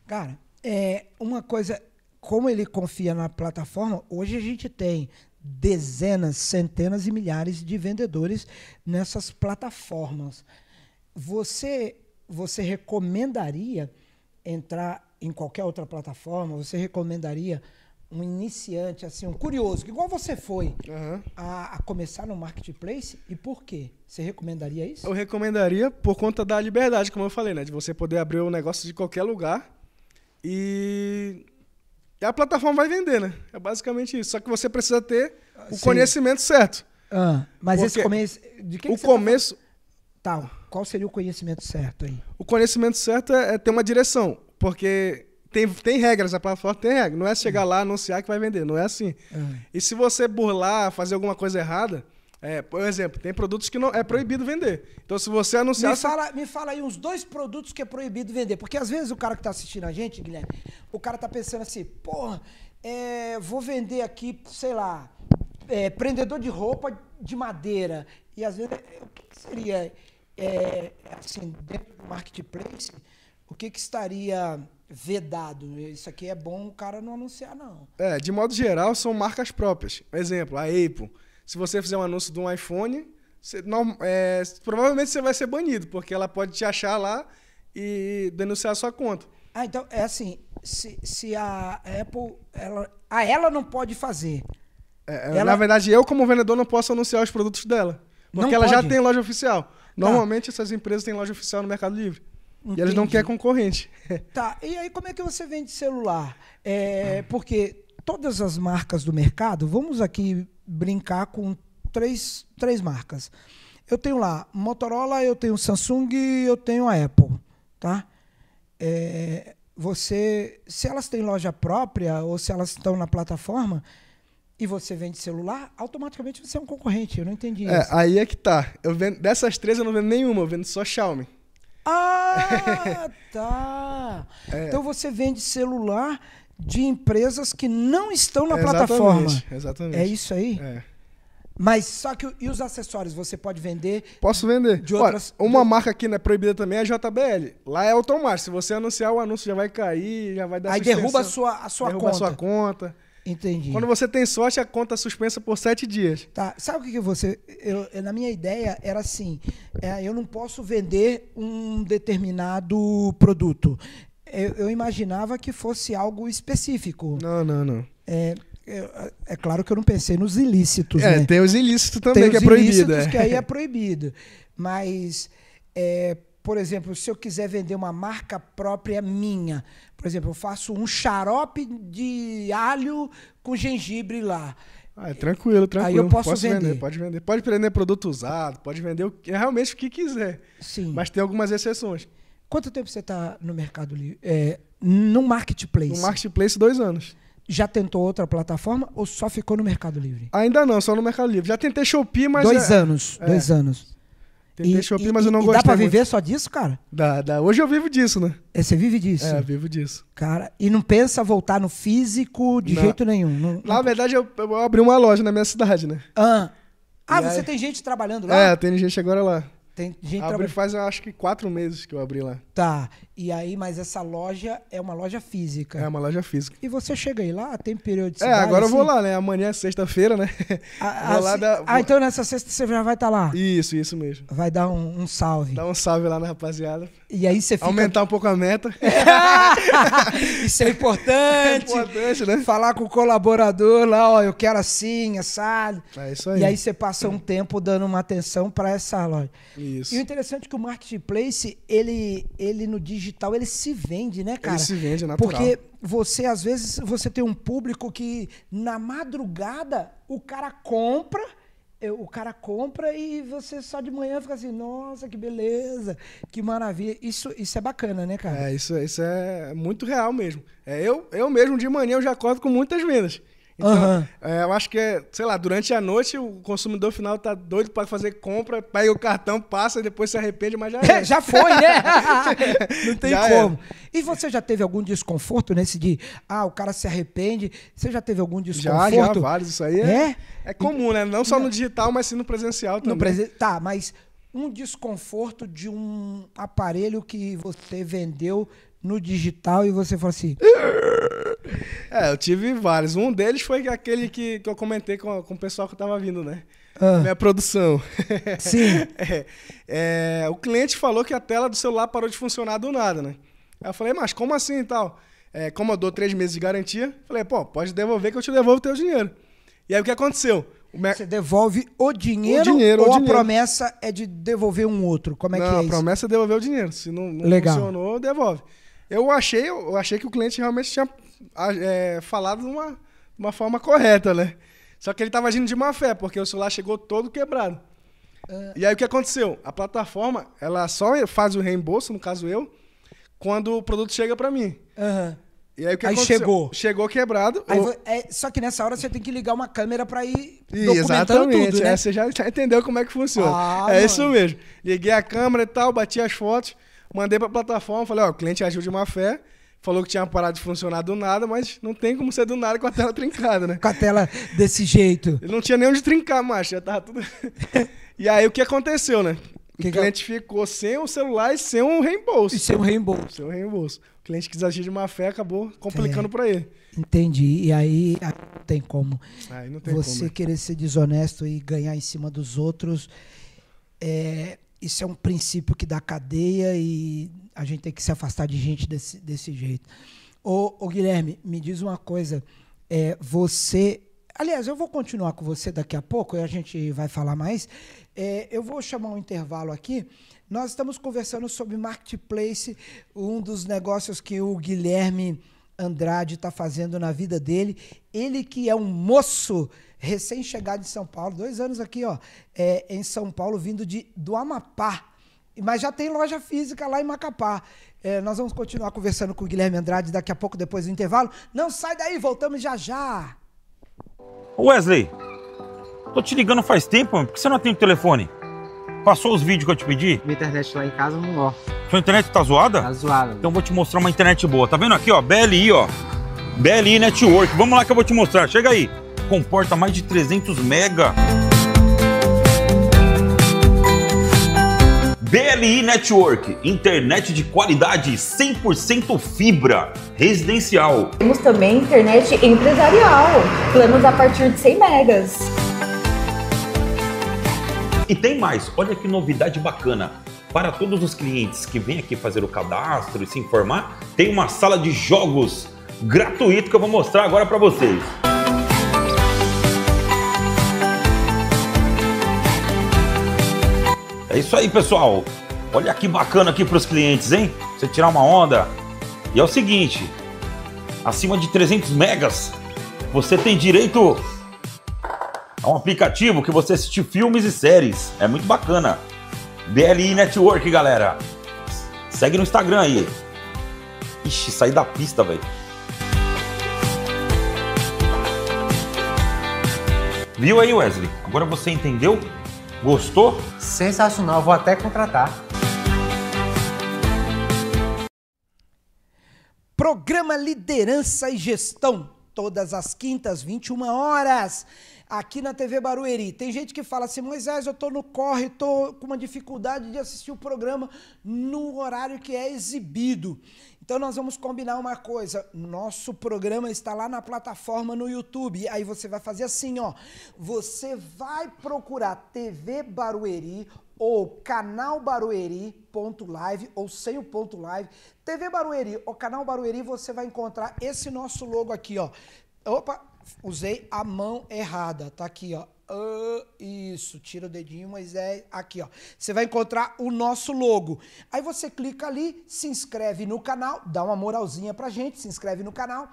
Cara, é, uma coisa, como ele confia na plataforma, hoje a gente tem dezenas, centenas e milhares de vendedores nessas plataformas. Você, você recomendaria entrar em qualquer outra plataforma? Você recomendaria um iniciante, assim, um curioso, igual você foi, uhum. a, a, começar no marketplace e por quê? Você recomendaria isso? Eu recomendaria por conta da liberdade, como eu falei, né? De você poder abrir o um negócio de qualquer lugar e e a plataforma vai vender, né? É basicamente isso. Só que você precisa ter o Sim. conhecimento certo. Ah, mas Porque esse começo. De que o que tá começo. Tá, tá, qual seria o conhecimento certo aí? O conhecimento certo é, é ter uma direção. Porque tem, tem regras, a plataforma tem regras. Não é chegar hum. lá, anunciar que vai vender. Não é assim. Hum. E se você burlar, fazer alguma coisa errada, é, por exemplo, tem produtos que não é proibido vender. Então, se você anunciar. Me fala, me fala aí uns dois produtos que é proibido vender. Porque às vezes o cara que está assistindo a gente, Guilherme, o cara tá pensando assim, porra, é, vou vender aqui, sei lá, é, prendedor de roupa de madeira. E às vezes, é, o que seria, é, assim, dentro do marketplace, o que, que estaria vedado. Isso aqui é bom o cara não anunciar, não. É, de modo geral, são marcas próprias. Exemplo, a Apple se você fizer um anúncio de um iPhone, você, não, é, provavelmente você vai ser banido, porque ela pode te achar lá e denunciar a sua conta. Ah, então é assim, se, se a Apple, ela, a ela não pode fazer. É, é ela... Na verdade, eu como vendedor não posso anunciar os produtos dela, porque ela já tem loja oficial. Tá. Normalmente tá. essas empresas têm loja oficial no Mercado Livre. Entendi. E eles não querem concorrente. Tá, e aí como é que você vende celular? É, ah. Porque todas as marcas do mercado, vamos aqui brincar com três, três marcas. Eu tenho lá Motorola, eu tenho Samsung e eu tenho a Apple. Tá? É, você, se elas têm loja própria ou se elas estão na plataforma e você vende celular, automaticamente você é um concorrente. Eu não entendi é, isso. Aí é que tá. Eu vendo, dessas três eu não vendo nenhuma, eu vendo só Xiaomi. Ah, tá. É. Então você vende celular de empresas que não estão na exatamente, plataforma. Exatamente. É isso aí? É. Mas só que e os acessórios você pode vender? Posso vender. De outras, Olha, uma de... marca que não é proibida também é a JBL. Lá é automático. Se você anunciar o anúncio já vai cair, já vai dar. Aí derruba a sua a sua derruba conta. Derruba a sua conta. Entendi. Quando você tem sorte a conta é suspensa por sete dias. Tá. Sabe o que, que você? Eu, eu, na minha ideia era assim. É, eu não posso vender um determinado produto eu, eu, imaginava que fosse algo específico. Não, não, não. É, é, é claro que eu não pensei nos ilícitos. É, né? tem os ilícitos também, tem que é proibido. É. que aí é proibido. Mas, é, por exemplo, se eu quiser vender uma marca própria minha, por exemplo, eu faço um xarope de alho com gengibre lá. Ah, é tranquilo, tranquilo. Aí eu posso, posso vender. vender. Pode vender. Pode vender produto usado, pode vender o, realmente o que quiser. Sim. Mas tem algumas exceções. Quanto tempo você está no mercado é, no marketplace? No marketplace, dois anos. Já tentou outra plataforma ou só ficou no Mercado Livre? Ainda não, só no Mercado Livre. Já tentei Shopee, mas. Dois é, anos, é. dois anos. Tentei e, Shopee, e, mas eu não e, gostei. Dá pra viver só disso, cara? Dá, dá. Hoje eu vivo disso, né? É, você vive disso? É, vivo disso. Cara, e não pensa voltar no físico de não. jeito nenhum? Não, Na não... verdade, eu, eu, abri uma loja na minha cidade, né? Ah, ah você aí... tem gente trabalhando lá? É, tem gente agora lá. Tem gente abri trabalha... faz, eu acho que quatro meses que eu abri lá. Tá. E aí, mas essa loja é uma loja física. É uma loja física. E você chega aí lá, tem periodicidade? É, agora assim? eu vou assim? lá, né? Amanhã é sexta-feira, né? A, a, se... da... Ah, então nessa sexta você já vai estar tá lá? Isso, isso mesmo. Vai dar um, um salve. Dá um salve lá na rapaziada. E aí você fica... Aumentar um pouco a meta. Isso é importante. É importante, né? Falar com o colaborador lá, ó, eu quero assim, sabe? É isso aí. E aí você passa um tempo dando uma atenção para essa loja. Isso. E o interessante é que o marketplace, ele, ele no digital, ele se vende, né, cara? Ele se vende, natural. Porque você, às vezes, você tem um público que na madrugada o cara compra o cara compra e você só de manhã fica assim, nossa, que beleza, que maravilha. Isso, isso é bacana, né, cara? É, isso, isso é muito real mesmo. É, eu, eu mesmo, de manhã, eu já acordo com muitas vendas. Então, uhum. é, eu acho que é, sei lá, durante a noite o consumidor final tá doido para fazer compra, pega o cartão, passa e depois se arrepende, mas já é. já foi, né? Não tem já como. É. E você já teve algum desconforto nesse de, ah, o cara se arrepende? Você já teve algum desconforto? Já, já, vários. Isso aí é, é, é? comum, né? Não só no digital, mas sim no presencial também. No presen... Tá, mas um desconforto de um aparelho que você vendeu no digital e você falou assim... É, eu tive vários. Um deles foi aquele que, que eu comentei com, com o pessoal que estava vindo, né? Ah. Minha produção. Sim. É, é, o cliente falou que a tela do celular parou de funcionar do nada, né? eu falei, mas como assim e tal? É, como eu dou três meses de garantia, falei, pô, pode devolver que eu te devolvo o teu dinheiro. E aí o que aconteceu? Você devolve o dinheiro, o dinheiro ou o dinheiro. a promessa é de devolver um outro? Como é não, que é a promessa é devolver o dinheiro. Se não, não Legal. funcionou, devolve. Eu achei, eu achei que o cliente realmente tinha é, falado de uma, uma forma correta, né? Só que ele estava agindo de má fé, porque o celular chegou todo quebrado. É. E aí o que aconteceu? A plataforma, ela só faz o reembolso, no caso eu, quando o produto chega para mim. Uhum. E aí o que aí chegou. Chegou quebrado. Aí, o... é, só que nessa hora você tem que ligar uma câmera para ir documentando Exatamente. tudo, é, né? É, você já, já, entendeu como é que funciona. Ah, é mano. isso mesmo. Liguei a câmera e tal, bati as fotos, mandei para a plataforma, falei, ó, o cliente agiu de má fé, falou que tinha parado de funcionar do nada, mas não tem como ser do nada com a tela trincada, né? com a tela desse jeito. Ele não tinha nem onde trincar, macho, já tava tudo. e aí o que aconteceu, né? Que o cliente que... ficou sem o celular e sem um reembolso. E sem um reembolso. Sem um reembolso. O cliente quis agir de má fé, acabou complicando é. para ele. Entendi. E aí, não tem como. Aí não tem Você como, né? querer ser desonesto e ganhar em cima dos outros. É, isso é um princípio que dá cadeia e a gente tem que se afastar de gente desse, desse jeito. Ô, ô Guilherme, me diz uma coisa. É, você. Aliás, eu vou continuar com você daqui a pouco e a gente vai falar mais. É, eu vou chamar um intervalo aqui. Nós estamos conversando sobre marketplace, um dos negócios que o Guilherme Andrade está fazendo na vida dele. Ele que é um moço recém-chegado em São Paulo, dois anos aqui, ó, é, em São Paulo, vindo de, do Amapá mas já tem loja física lá em Macapá. É, nós vamos continuar conversando com o Guilherme Andrade daqui a pouco, depois do intervalo. Não sai daí, voltamos já já. Wesley, tô te ligando faz tempo, por que você não tem o telefone? Passou os vídeos que eu te pedi? Minha internet lá em casa não ó. Sua internet tá zoada? Tá zoada. Então vou te mostrar uma internet boa. Tá vendo aqui, ó? BLI, ó. BLI Network. Vamos lá que eu vou te mostrar. Chega aí. Comporta mais de 300 mega. BLI Network, internet de qualidade 100% fibra, residencial. Temos também internet empresarial, planos a partir de 100 megas. E tem mais, olha que novidade bacana. Para todos os clientes que vêm aqui fazer o cadastro e se informar, tem uma sala de jogos gratuito que eu vou mostrar agora para vocês. É isso aí, pessoal. Olha que bacana aqui para os clientes, hein? Você tirar uma onda. E é o seguinte, acima de 300 megas, você tem direito a um aplicativo que você assiste filmes e séries. É muito bacana. DLI Network, galera. Segue no Instagram aí. Ixi, saí da pista, velho. Viu aí, Wesley? Agora você entendeu? Gostou? Sensacional, vou até contratar. Programa Liderança e Gestão, todas as quintas, 21 horas aqui na TV Barueri. Tem gente que fala assim, Moisés, eu estou no corre, estou com uma dificuldade de assistir o programa no horário que é exibido. Então nós vamos combinar uma coisa. Nosso programa está lá na plataforma no YouTube. Aí você vai fazer assim, ó. Você vai procurar TV Barueri ou canal Barueri ponto live ou sem o ponto live. TV Barueri ou canal Barueri, você vai encontrar esse nosso logo aqui, ó. Opa, usei a mão errada. Tá aqui, ó. Uh, isso, tira o dedinho, mas é aqui, ó. Você vai encontrar o nosso logo. Aí você clica ali, se inscreve no canal, dá uma moralzinha pra gente, se inscreve no canal.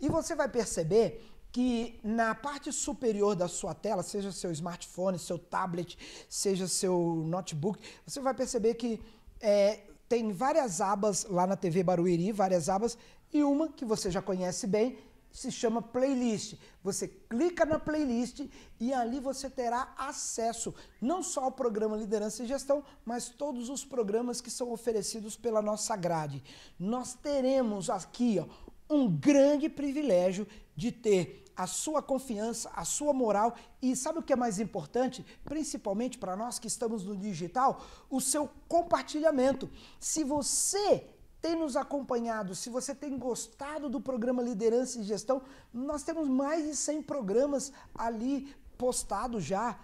E você vai perceber que na parte superior da sua tela, seja seu smartphone, seu tablet, seja seu notebook, você vai perceber que é, tem várias abas lá na TV Barueri, várias abas, e uma que você já conhece bem, se chama playlist. Você clica na playlist e ali você terá acesso não só ao programa Liderança e Gestão, mas todos os programas que são oferecidos pela nossa grade. Nós teremos aqui ó, um grande privilégio de ter a sua confiança, a sua moral e sabe o que é mais importante, principalmente para nós que estamos no digital, o seu compartilhamento. Se você tem nos acompanhado, se você tem gostado do programa Liderança e Gestão, nós temos mais de 100 programas ali postados já.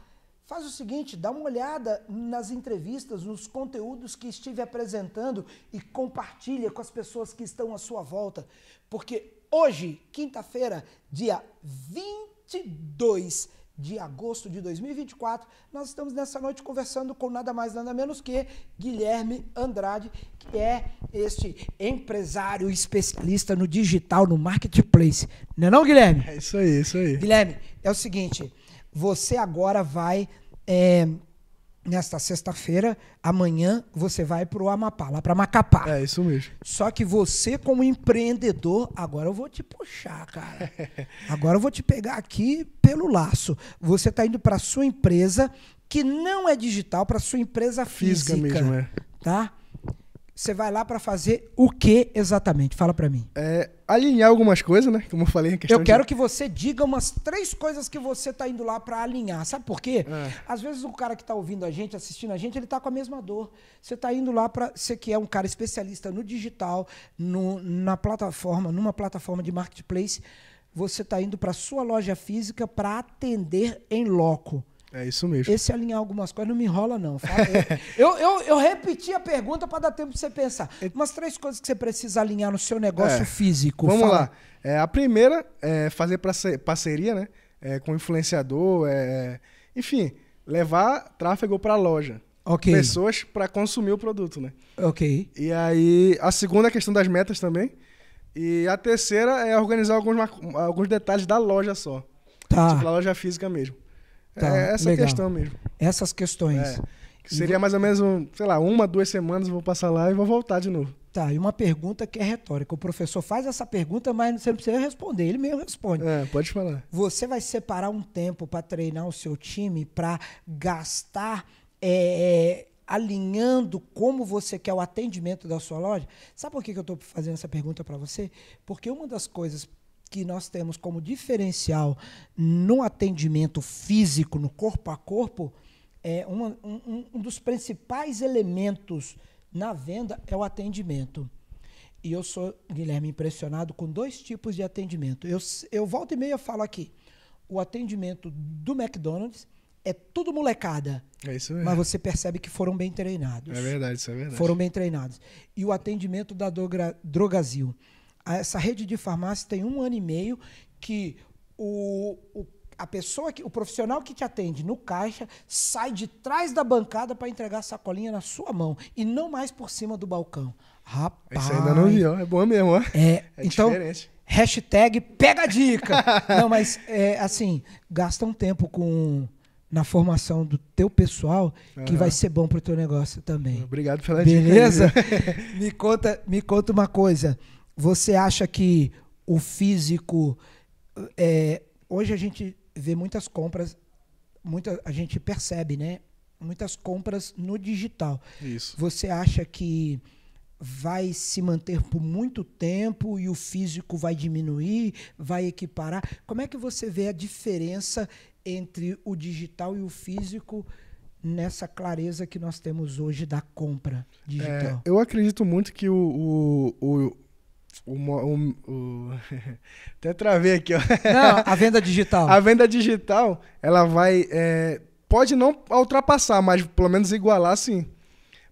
Faz o seguinte, dá uma olhada nas entrevistas, nos conteúdos que estive apresentando e compartilha com as pessoas que estão à sua volta, porque hoje, quinta-feira, dia 22 de agosto de 2024, nós estamos nessa noite conversando com nada mais nada menos que Guilherme Andrade, que é este empresário especialista no digital, no marketplace. Não é não, Guilherme? É isso aí, é isso aí. Guilherme, é o seguinte, você agora vai é, nesta sexta-feira, amanhã você vai para o Amapá, lá para Macapá. É isso mesmo. Só que você, como empreendedor, agora eu vou te puxar, cara. agora eu vou te pegar aqui pelo laço. Você está indo para sua empresa que não é digital, para sua empresa física, física mesmo, é. tá? Você vai lá para fazer o que exatamente? Fala para mim. É, alinhar algumas coisas, né? Como eu falei, a questão Eu quero de... que você diga umas três coisas que você tá indo lá para alinhar. Sabe por quê? É. Às vezes o cara que tá ouvindo a gente, assistindo a gente, ele tá com a mesma dor. Você tá indo lá para você que é um cara especialista no digital, no, na plataforma, numa plataforma de marketplace, você tá indo para sua loja física para atender em loco. É isso mesmo. Esse alinhar algumas coisas não me enrola, não. eu, eu, eu repeti a pergunta para dar tempo para você pensar. É Umas três coisas que você precisa alinhar no seu negócio é, físico. Vamos Fala. lá. É, a primeira é fazer parceria né? É, com influenciador, é, enfim, levar tráfego para a loja. Okay. Pessoas para consumir o produto, né? Ok. E aí, a segunda é a questão das metas também. E a terceira é organizar alguns, alguns detalhes da loja só. Tá. Tipo, da loja física mesmo. Tá, é essa legal. questão mesmo. Essas questões. É, que seria mais ou menos, um, sei lá, uma, duas semanas, vou passar lá e vou voltar de novo. Tá, e uma pergunta que é retórica. O professor faz essa pergunta, mas você não precisa responder, ele mesmo responde. É, pode falar. Você vai separar um tempo para treinar o seu time, para gastar é, é, alinhando como você quer o atendimento da sua loja? Sabe por que, que eu estou fazendo essa pergunta para você? Porque uma das coisas que nós temos como diferencial no atendimento físico, no corpo a corpo, é um, um dos principais elementos na venda é o atendimento. E eu sou, Guilherme, impressionado com dois tipos de atendimento. Eu, eu volto e meia falo aqui. O atendimento do McDonald's é tudo molecada. É isso mesmo. Mas você percebe que foram bem treinados. É verdade, isso é verdade. Foram bem treinados. E o atendimento da Droga, Drogazil essa rede de farmácia tem um ano e meio que o, o a pessoa que o profissional que te atende no caixa sai de trás da bancada para entregar a sacolinha na sua mão e não mais por cima do balcão. Rapaz. Isso ainda não viu, é bom mesmo, ó. É, é então, diferente. Hashtag pega a dica. não, mas é, assim, gasta um tempo com na formação do teu pessoal que uhum. vai ser bom para o teu negócio também. Obrigado pela Beleza? dica. Beleza? me conta, me conta uma coisa. Você acha que o físico. É, hoje a gente vê muitas compras, muita, a gente percebe, né? Muitas compras no digital. Isso. Você acha que vai se manter por muito tempo e o físico vai diminuir, vai equiparar? Como é que você vê a diferença entre o digital e o físico? nessa clareza que nós temos hoje da compra digital? É, eu acredito muito que o, o, o, uma, um, um, até travei aqui, ó. Não, a venda digital. A venda digital, ela vai. É, pode não ultrapassar, mas pelo menos igualar, sim.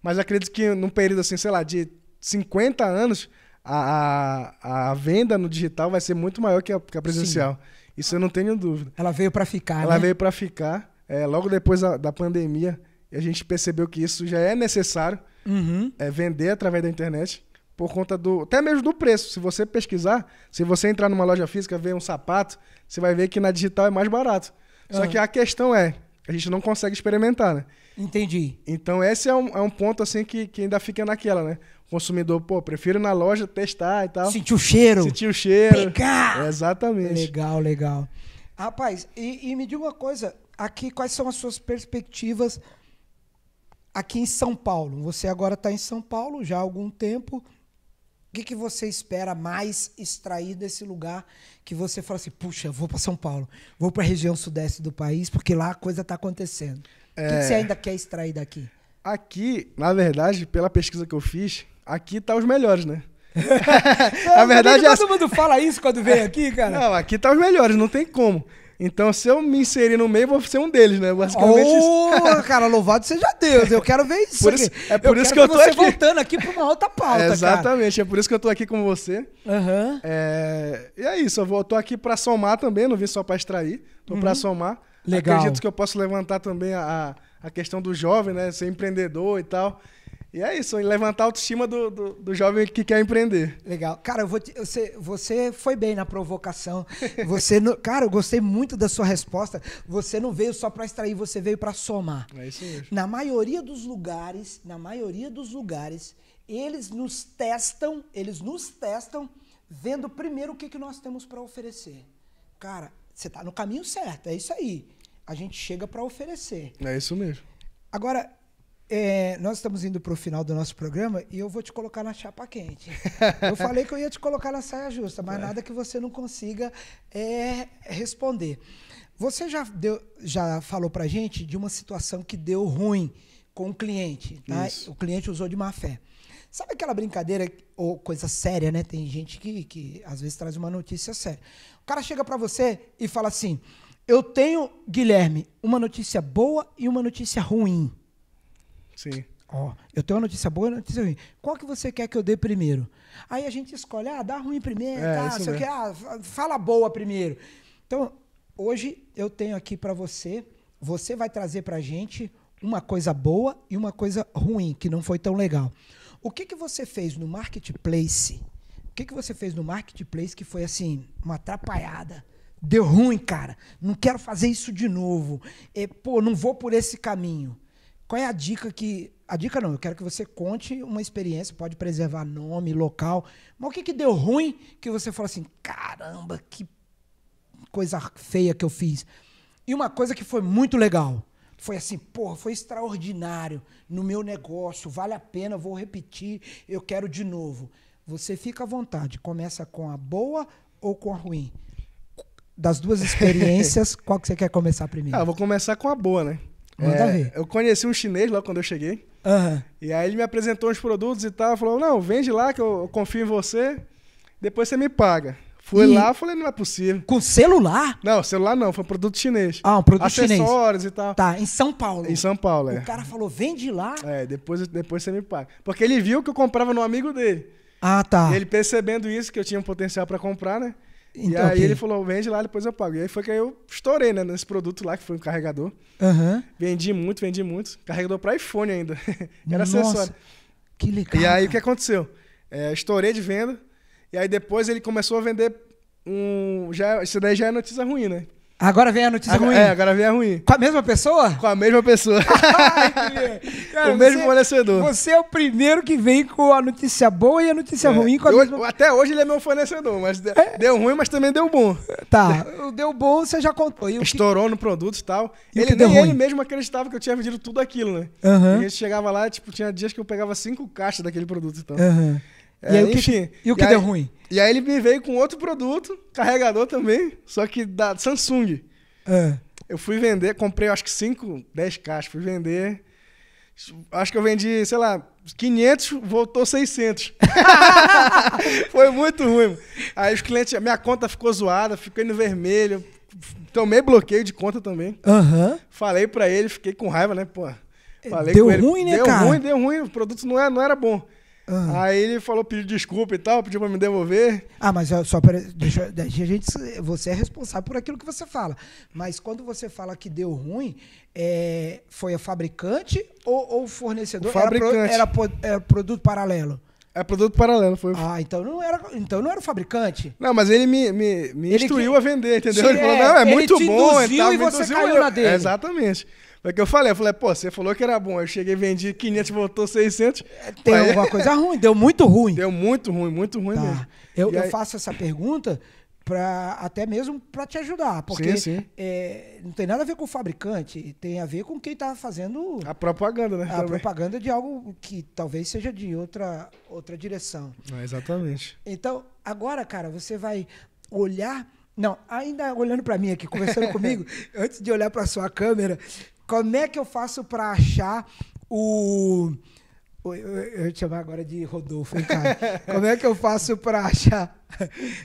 Mas acredito que num período assim, sei lá, de 50 anos, a, a, a venda no digital vai ser muito maior que a, que a presencial. Sim. Isso eu não tenho dúvida. Ela veio para ficar, Ela né? veio para ficar. É, logo depois da, da pandemia, a gente percebeu que isso já é necessário. Uhum. É, vender através da internet por conta do. Até mesmo do preço. Se você pesquisar, se você entrar numa loja física ver um sapato, você vai ver que na digital é mais barato. Só uhum. que a questão é, a gente não consegue experimentar, né? Entendi. Então esse é um, é um ponto assim que, que ainda fica naquela, né? O consumidor, pô, prefiro ir na loja testar e tal. Sentir o cheiro. Sentir o cheiro. Pegar! exatamente. Legal, legal. Rapaz, e, e me diga uma coisa, aqui quais são as suas perspectivas aqui em São Paulo? Você agora está em São Paulo já há algum tempo que, que você espera mais extrair desse lugar que você fala assim, puxa, vou para São Paulo, vou para a região sudeste do país, porque lá a coisa está acontecendo. É... O que, que, você é. ainda quer extrair daqui? Aqui, na verdade, pela pesquisa que eu fiz, aqui tá os melhores, né? Na verdade é... Todo mundo fala isso quando vem aqui, cara. Não, aqui tá os melhores, não tem como. Então, se eu me inserir no meio, vou ser um deles, né? Basicamente. Oh, cara, louvado seja Deus. Eu quero ver isso. Por isso é por eu isso que eu tô você aqui. voltando aqui para uma outra pauta, é, Exatamente. Cara. É por isso que eu tô aqui com você. Uhum. É... E é isso. Eu estou tô aqui para somar também. Não vim só para extrair. Tô uhum. para somar. Legal. Acredito que eu posso levantar também a, a questão do jovem, né? Ser empreendedor e tal. E é isso, levantar a autoestima do, do, do, jovem que quer empreender. Legal. Cara, eu vou te, você, você foi bem na provocação. Você cara, eu gostei muito da sua resposta. Você não veio só para extrair, você veio para somar. É isso mesmo. Na maioria dos lugares, na maioria dos lugares, eles nos testam, eles nos testam vendo primeiro o que, que nós temos para oferecer. Cara, você está no caminho certo, é isso aí. A gente chega para oferecer. É isso mesmo. Agora, é, nós estamos indo para o final do nosso programa e eu vou te colocar na chapa quente. eu falei que eu ia te colocar na saia justa, mas é. nada que você não consiga é, responder. Você já, deu, já falou para gente de uma situação que deu ruim com o cliente. Tá? O cliente usou de má fé. Sabe aquela brincadeira ou coisa séria, né? Tem gente que, que às vezes traz uma notícia séria. O cara chega para você e fala assim: Eu tenho, Guilherme, uma notícia boa e uma notícia ruim. Sim. Ó, eu tenho uma notícia boa e uma notícia ruim. Qual que você quer que eu dê primeiro? Aí a gente escolhe, ah, dá ruim primeiro, é, tá, sei que, ah, fala boa primeiro. Então, hoje eu tenho aqui para você, você vai trazer pra gente uma coisa boa e uma coisa ruim, que não foi tão legal. O que, que você fez no marketplace? O que, que você fez no marketplace que foi assim, uma atrapalhada? Deu ruim, cara. Não quero fazer isso de novo. E, pô, não vou por esse caminho. Qual é a dica que. A dica não, eu quero que você conte uma experiência, pode preservar nome, local. Mas o que, que deu ruim que você falou assim: caramba, que coisa feia que eu fiz. E uma coisa que foi muito legal. Foi assim, porra, foi extraordinário no meu negócio, vale a pena, vou repetir, eu quero de novo. Você fica à vontade, começa com a boa ou com a ruim? Das duas experiências, qual que você quer começar primeiro? Ah, vou começar com a boa, né? Manda é, ver. Eu conheci um chinês lá quando eu cheguei. Uhum. E aí ele me apresentou uns produtos e tal. Falou, não, vende lá que eu, eu confio em você. Depois você me paga. Fui e... lá, falei, não é possível. Com celular? Não, celular não, foi um produto chinês. Ah, um produto Acessórios chinês. Acessórios e tal. Tá, em São Paulo. Em São Paulo, é. O cara falou, vende lá. É, depois, depois você me paga. Porque ele viu que eu comprava no amigo dele. Ah, tá. E ele percebendo isso, que eu tinha um potencial para comprar, né? Então, e aí okay. ele falou, vende lá, depois eu pago. E aí foi que eu estourei, né, nesse produto lá, que foi um carregador. Uhum. Vendi muito, vendi muito. Carregador para iPhone ainda. Era Nossa, acessório. Que legal. E aí o que aconteceu? É, estourei de venda. E aí depois ele começou a vender um. Já, isso daí já é notícia ruim, né? Agora vem a notícia agora, ruim. É, agora vem a ruim. Com a mesma pessoa? Com a mesma pessoa. Ai, Cara, o mesmo fornecedor. Você é o primeiro que vem com a notícia boa e a notícia é. ruim com a eu, mesma... Até hoje ele é meu fornecedor, mas é. deu ruim, mas também deu bom. Tá, é. o deu bom você já contou. E Estourou que... no produto e tal. E ele, nem ele mesmo acreditava que eu tinha vendido tudo aquilo, né? Uhum. E a gente chegava lá, tipo, tinha dias que eu pegava cinco caixas daquele produto então. e então. tal. Uhum. É, e aí, enfim, o que, e o que deu aí, ruim? E aí ele me veio com outro produto, carregador também, só que da Samsung. É. Eu fui vender, comprei acho que 5, 10 caixas, fui vender. Acho que eu vendi, sei lá, 500, voltou 600. Foi muito ruim. Aí os clientes, minha conta ficou zoada, fiquei no vermelho, tomei bloqueio de conta também. Uhum. Falei para ele, fiquei com raiva, né, pô. Falei deu ruim, ele, né, deu cara? Deu ruim, deu ruim, o produto não era, é, não era bom. Ah. Aí ele falou, pediu desculpa e tal, pediu pra me devolver. Ah, mas só para deixa, deixa a gente, você é responsável por aquilo que você fala. Mas quando você fala que deu ruim, é, foi a fabricante ou, ou fornecedor? o fornecedor? Era, pro, era, era, é, produto paralelo. É produto paralelo, foi. Ah, então não era, então não era o fabricante. Não, mas ele me, me, me ele instruiu que, a vender, entendeu? Ele, ele falou, é, não, é muito bom. Ele te induziu bom, e, tal, e você induziu, caiu eu, na dele. É, exatamente. É o que eu falei, eu falei, pô, você falou que era bom. Eu cheguei, vendi 500, voltou 600. Tem alguma coisa ruim, deu muito ruim. Deu muito ruim, muito ruim tá. mesmo. Eu, eu aí... faço essa pergunta para até mesmo para te ajudar, porque sim, sim. É, não tem nada a ver com o fabricante, tem a ver com quem está fazendo a propaganda, né? A também. propaganda de algo que talvez seja de outra outra direção. É exatamente. Então agora, cara, você vai olhar não, ainda olhando para mim aqui, conversando comigo, antes de olhar para sua câmera, como é que eu faço para achar o. Eu te chamar agora de Rodolfo, hein, cara? Como é que eu faço para achar.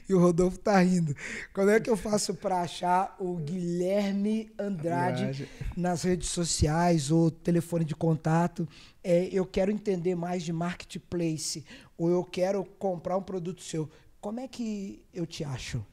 E o Rodolfo tá rindo. Como é que eu faço para achar o Guilherme Andrade, Andrade, nas redes sociais ou telefone de contato? É, eu quero entender mais de marketplace ou eu quero comprar um produto seu. Como é que eu te acho?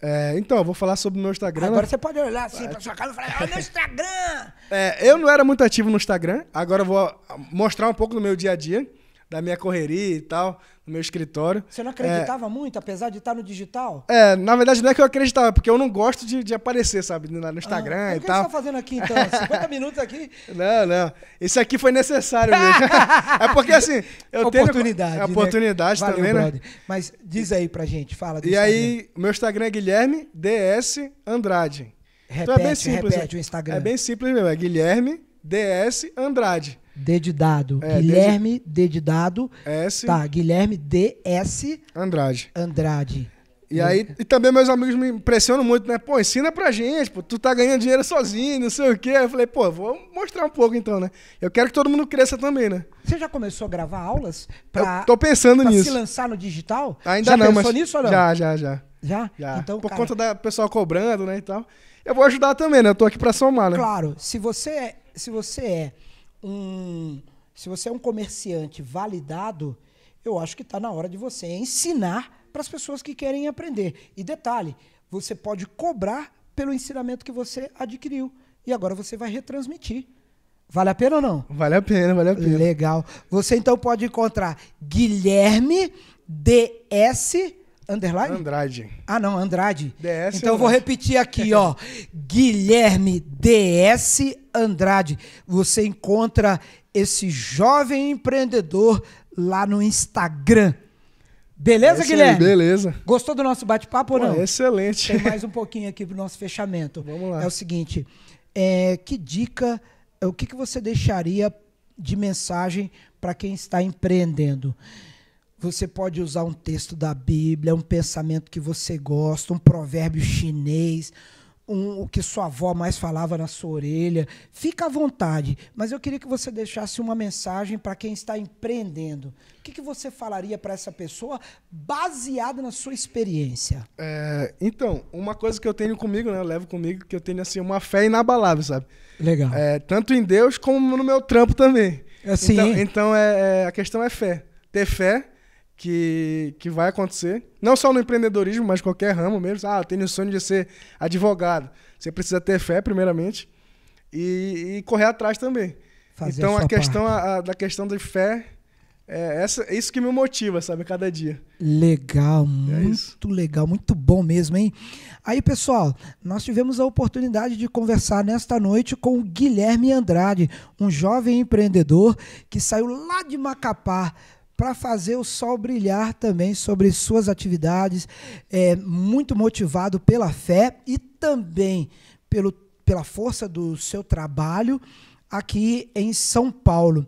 É, então, eu vou falar sobre o meu Instagram. Agora você pode olhar assim pra sua cara e falar, olha é o meu Instagram! É, eu não era muito ativo no Instagram, agora eu vou mostrar um pouco do meu dia a dia da minha correria e tal, no meu escritório. Você não é, acreditava é... muito, apesar de estar no digital? É, na verdade não é que eu acreditava, porque eu não gosto de, de aparecer, sabe, no, no Instagram ah, e, que tal. O que você está fazendo aqui então? 50 minutos aqui? Não, não. Isso aqui foi necessário mesmo. é porque assim, eu tenho oportunidade, é né? oportunidade Valeu, também, né? brother. né? Mas diz aí pra gente, fala disso. E Instagram. aí, meu Instagram é guilherme ds andrade. Repete, então é bem simples, repete assim. o Instagram. É bem simples mesmo, é guilherme ds andrade. Dedidado. É, Guilherme Dedidado. S. Tá, Guilherme DS. Andrade. Andrade. E aí, e também meus amigos me impressionam muito, né? Pô, ensina pra gente, pô, tu tá ganhando dinheiro sozinho, não sei o quê. eu falei, pô, vou mostrar um pouco então, né? Eu quero que todo mundo cresça também, né? Você já começou a gravar aulas pra. tô pensando pra nisso. se lançar no digital? Ainda já não, pensou mas. nisso ou não? Já, já, já. Já? já. Então, Por cara... conta da pessoal cobrando, né, e tal. Eu vou ajudar também, né? Eu tô aqui pra somar, né? Claro, se você é, se você é um. Se você é um comerciante validado, eu acho que está na hora de você ensinar para as pessoas que querem aprender. E detalhe, você pode cobrar pelo ensinamento que você adquiriu. E agora você vai retransmitir. Vale a pena ou não? Vale a pena, vale a pena. Legal. Você então pode encontrar Guilherme DS underline? Andrade. Ah, não, Andrade. DS. Então eu vou repetir aqui, ó. Guilherme DS Andrade. Você encontra esse jovem empreendedor lá no Instagram. Beleza, é Guilherme? Aí, beleza. Gostou do nosso bate-papo ou não? Excelente. Tem mais um pouquinho aqui pro nosso fechamento. Vamos lá. É o seguinte: é, que dica, o que, que você deixaria de mensagem para quem está empreendendo? Você pode usar um texto da Bíblia, um pensamento que você gosta, um provérbio chinês, um, o que sua avó mais falava na sua orelha. Fica à vontade, mas eu queria que você deixasse uma mensagem para quem está empreendendo. O que, que você falaria para essa pessoa baseado na sua experiência? É, então, uma coisa que eu tenho comigo, né, eu levo comigo, que eu tenho assim uma fé inabalável, sabe? Legal. É, tanto em Deus como no meu trampo também. Assim, então, então é, é, a questão é fé. Ter fé que, que vai acontecer. Não só no empreendedorismo, mas qualquer ramo mesmo. Ah, eu tenho o sonho de ser advogado. Você precisa ter fé, primeiramente, e, e correr atrás também. Fazer então, a, a questão a, da questão de fé, é essa, é isso que me motiva, sabe, cada dia. Legal, é muito isso. legal, muito bom mesmo, hein? Aí, pessoal, nós tivemos a oportunidade de conversar nesta noite com o Guilherme Andrade, um jovem empreendedor que saiu lá de Macapá para fazer o sol brilhar também sobre suas atividades, é, muito motivado pela fé e também pelo, pela força do seu trabalho aqui em São Paulo.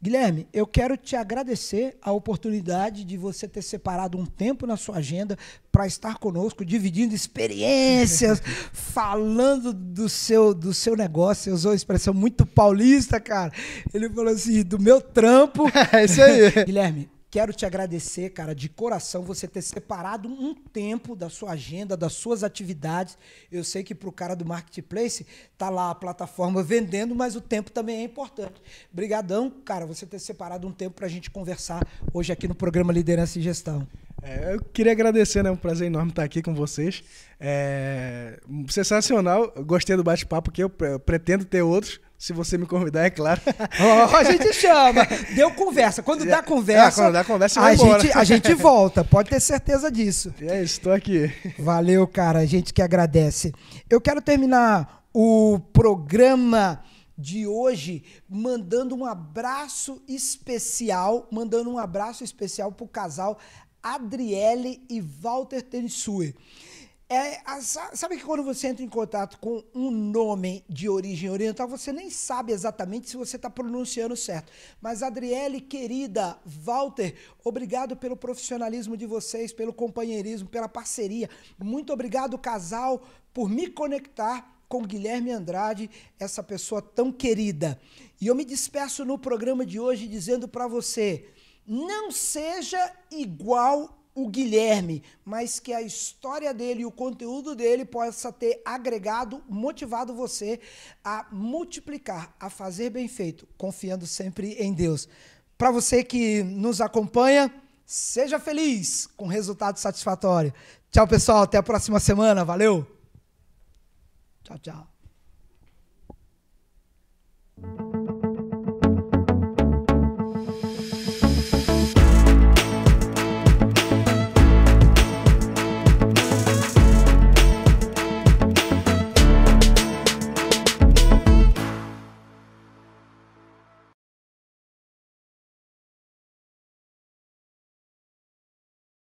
Guilherme, eu quero te agradecer a oportunidade de você ter separado um tempo na sua agenda para estar conosco, dividindo experiências, falando do seu, do seu negócio. Você usou uma expressão muito paulista, cara. Ele falou assim: do meu trampo. É isso aí. Guilherme, Quero te agradecer, cara, de coração, você ter separado um tempo da sua agenda, das suas atividades. Eu sei que para o cara do marketplace tá lá a plataforma vendendo, mas o tempo também é importante. Brigadão, cara, você ter separado um tempo para a gente conversar hoje aqui no programa Liderança e Gestão. É, eu queria agradecer, né? É um prazer enorme estar aqui com vocês. É, sensacional, gostei do bate-papo que eu pretendo ter outros. Se você me convidar, é claro. Oh, a gente chama. Deu conversa. Quando dá é, conversa. Ah, quando dá conversa, a gente, a gente volta, pode ter certeza disso. é isso, estou aqui. Valeu, cara. A gente que agradece. Eu quero terminar o programa de hoje mandando um abraço especial, mandando um abraço especial pro casal Adriele e Walter Tensue. É, sabe que quando você entra em contato com um nome de origem oriental, você nem sabe exatamente se você está pronunciando certo. Mas, Adriele, querida, Walter, obrigado pelo profissionalismo de vocês, pelo companheirismo, pela parceria. Muito obrigado, casal, por me conectar com Guilherme Andrade, essa pessoa tão querida. E eu me despeço no programa de hoje dizendo para você não seja igual o Guilherme, mas que a história dele e o conteúdo dele possa ter agregado, motivado você a multiplicar, a fazer bem feito, confiando sempre em Deus. Para você que nos acompanha, seja feliz com resultado satisfatório. Tchau, pessoal. Até a próxima semana. Valeu. Tchau, tchau.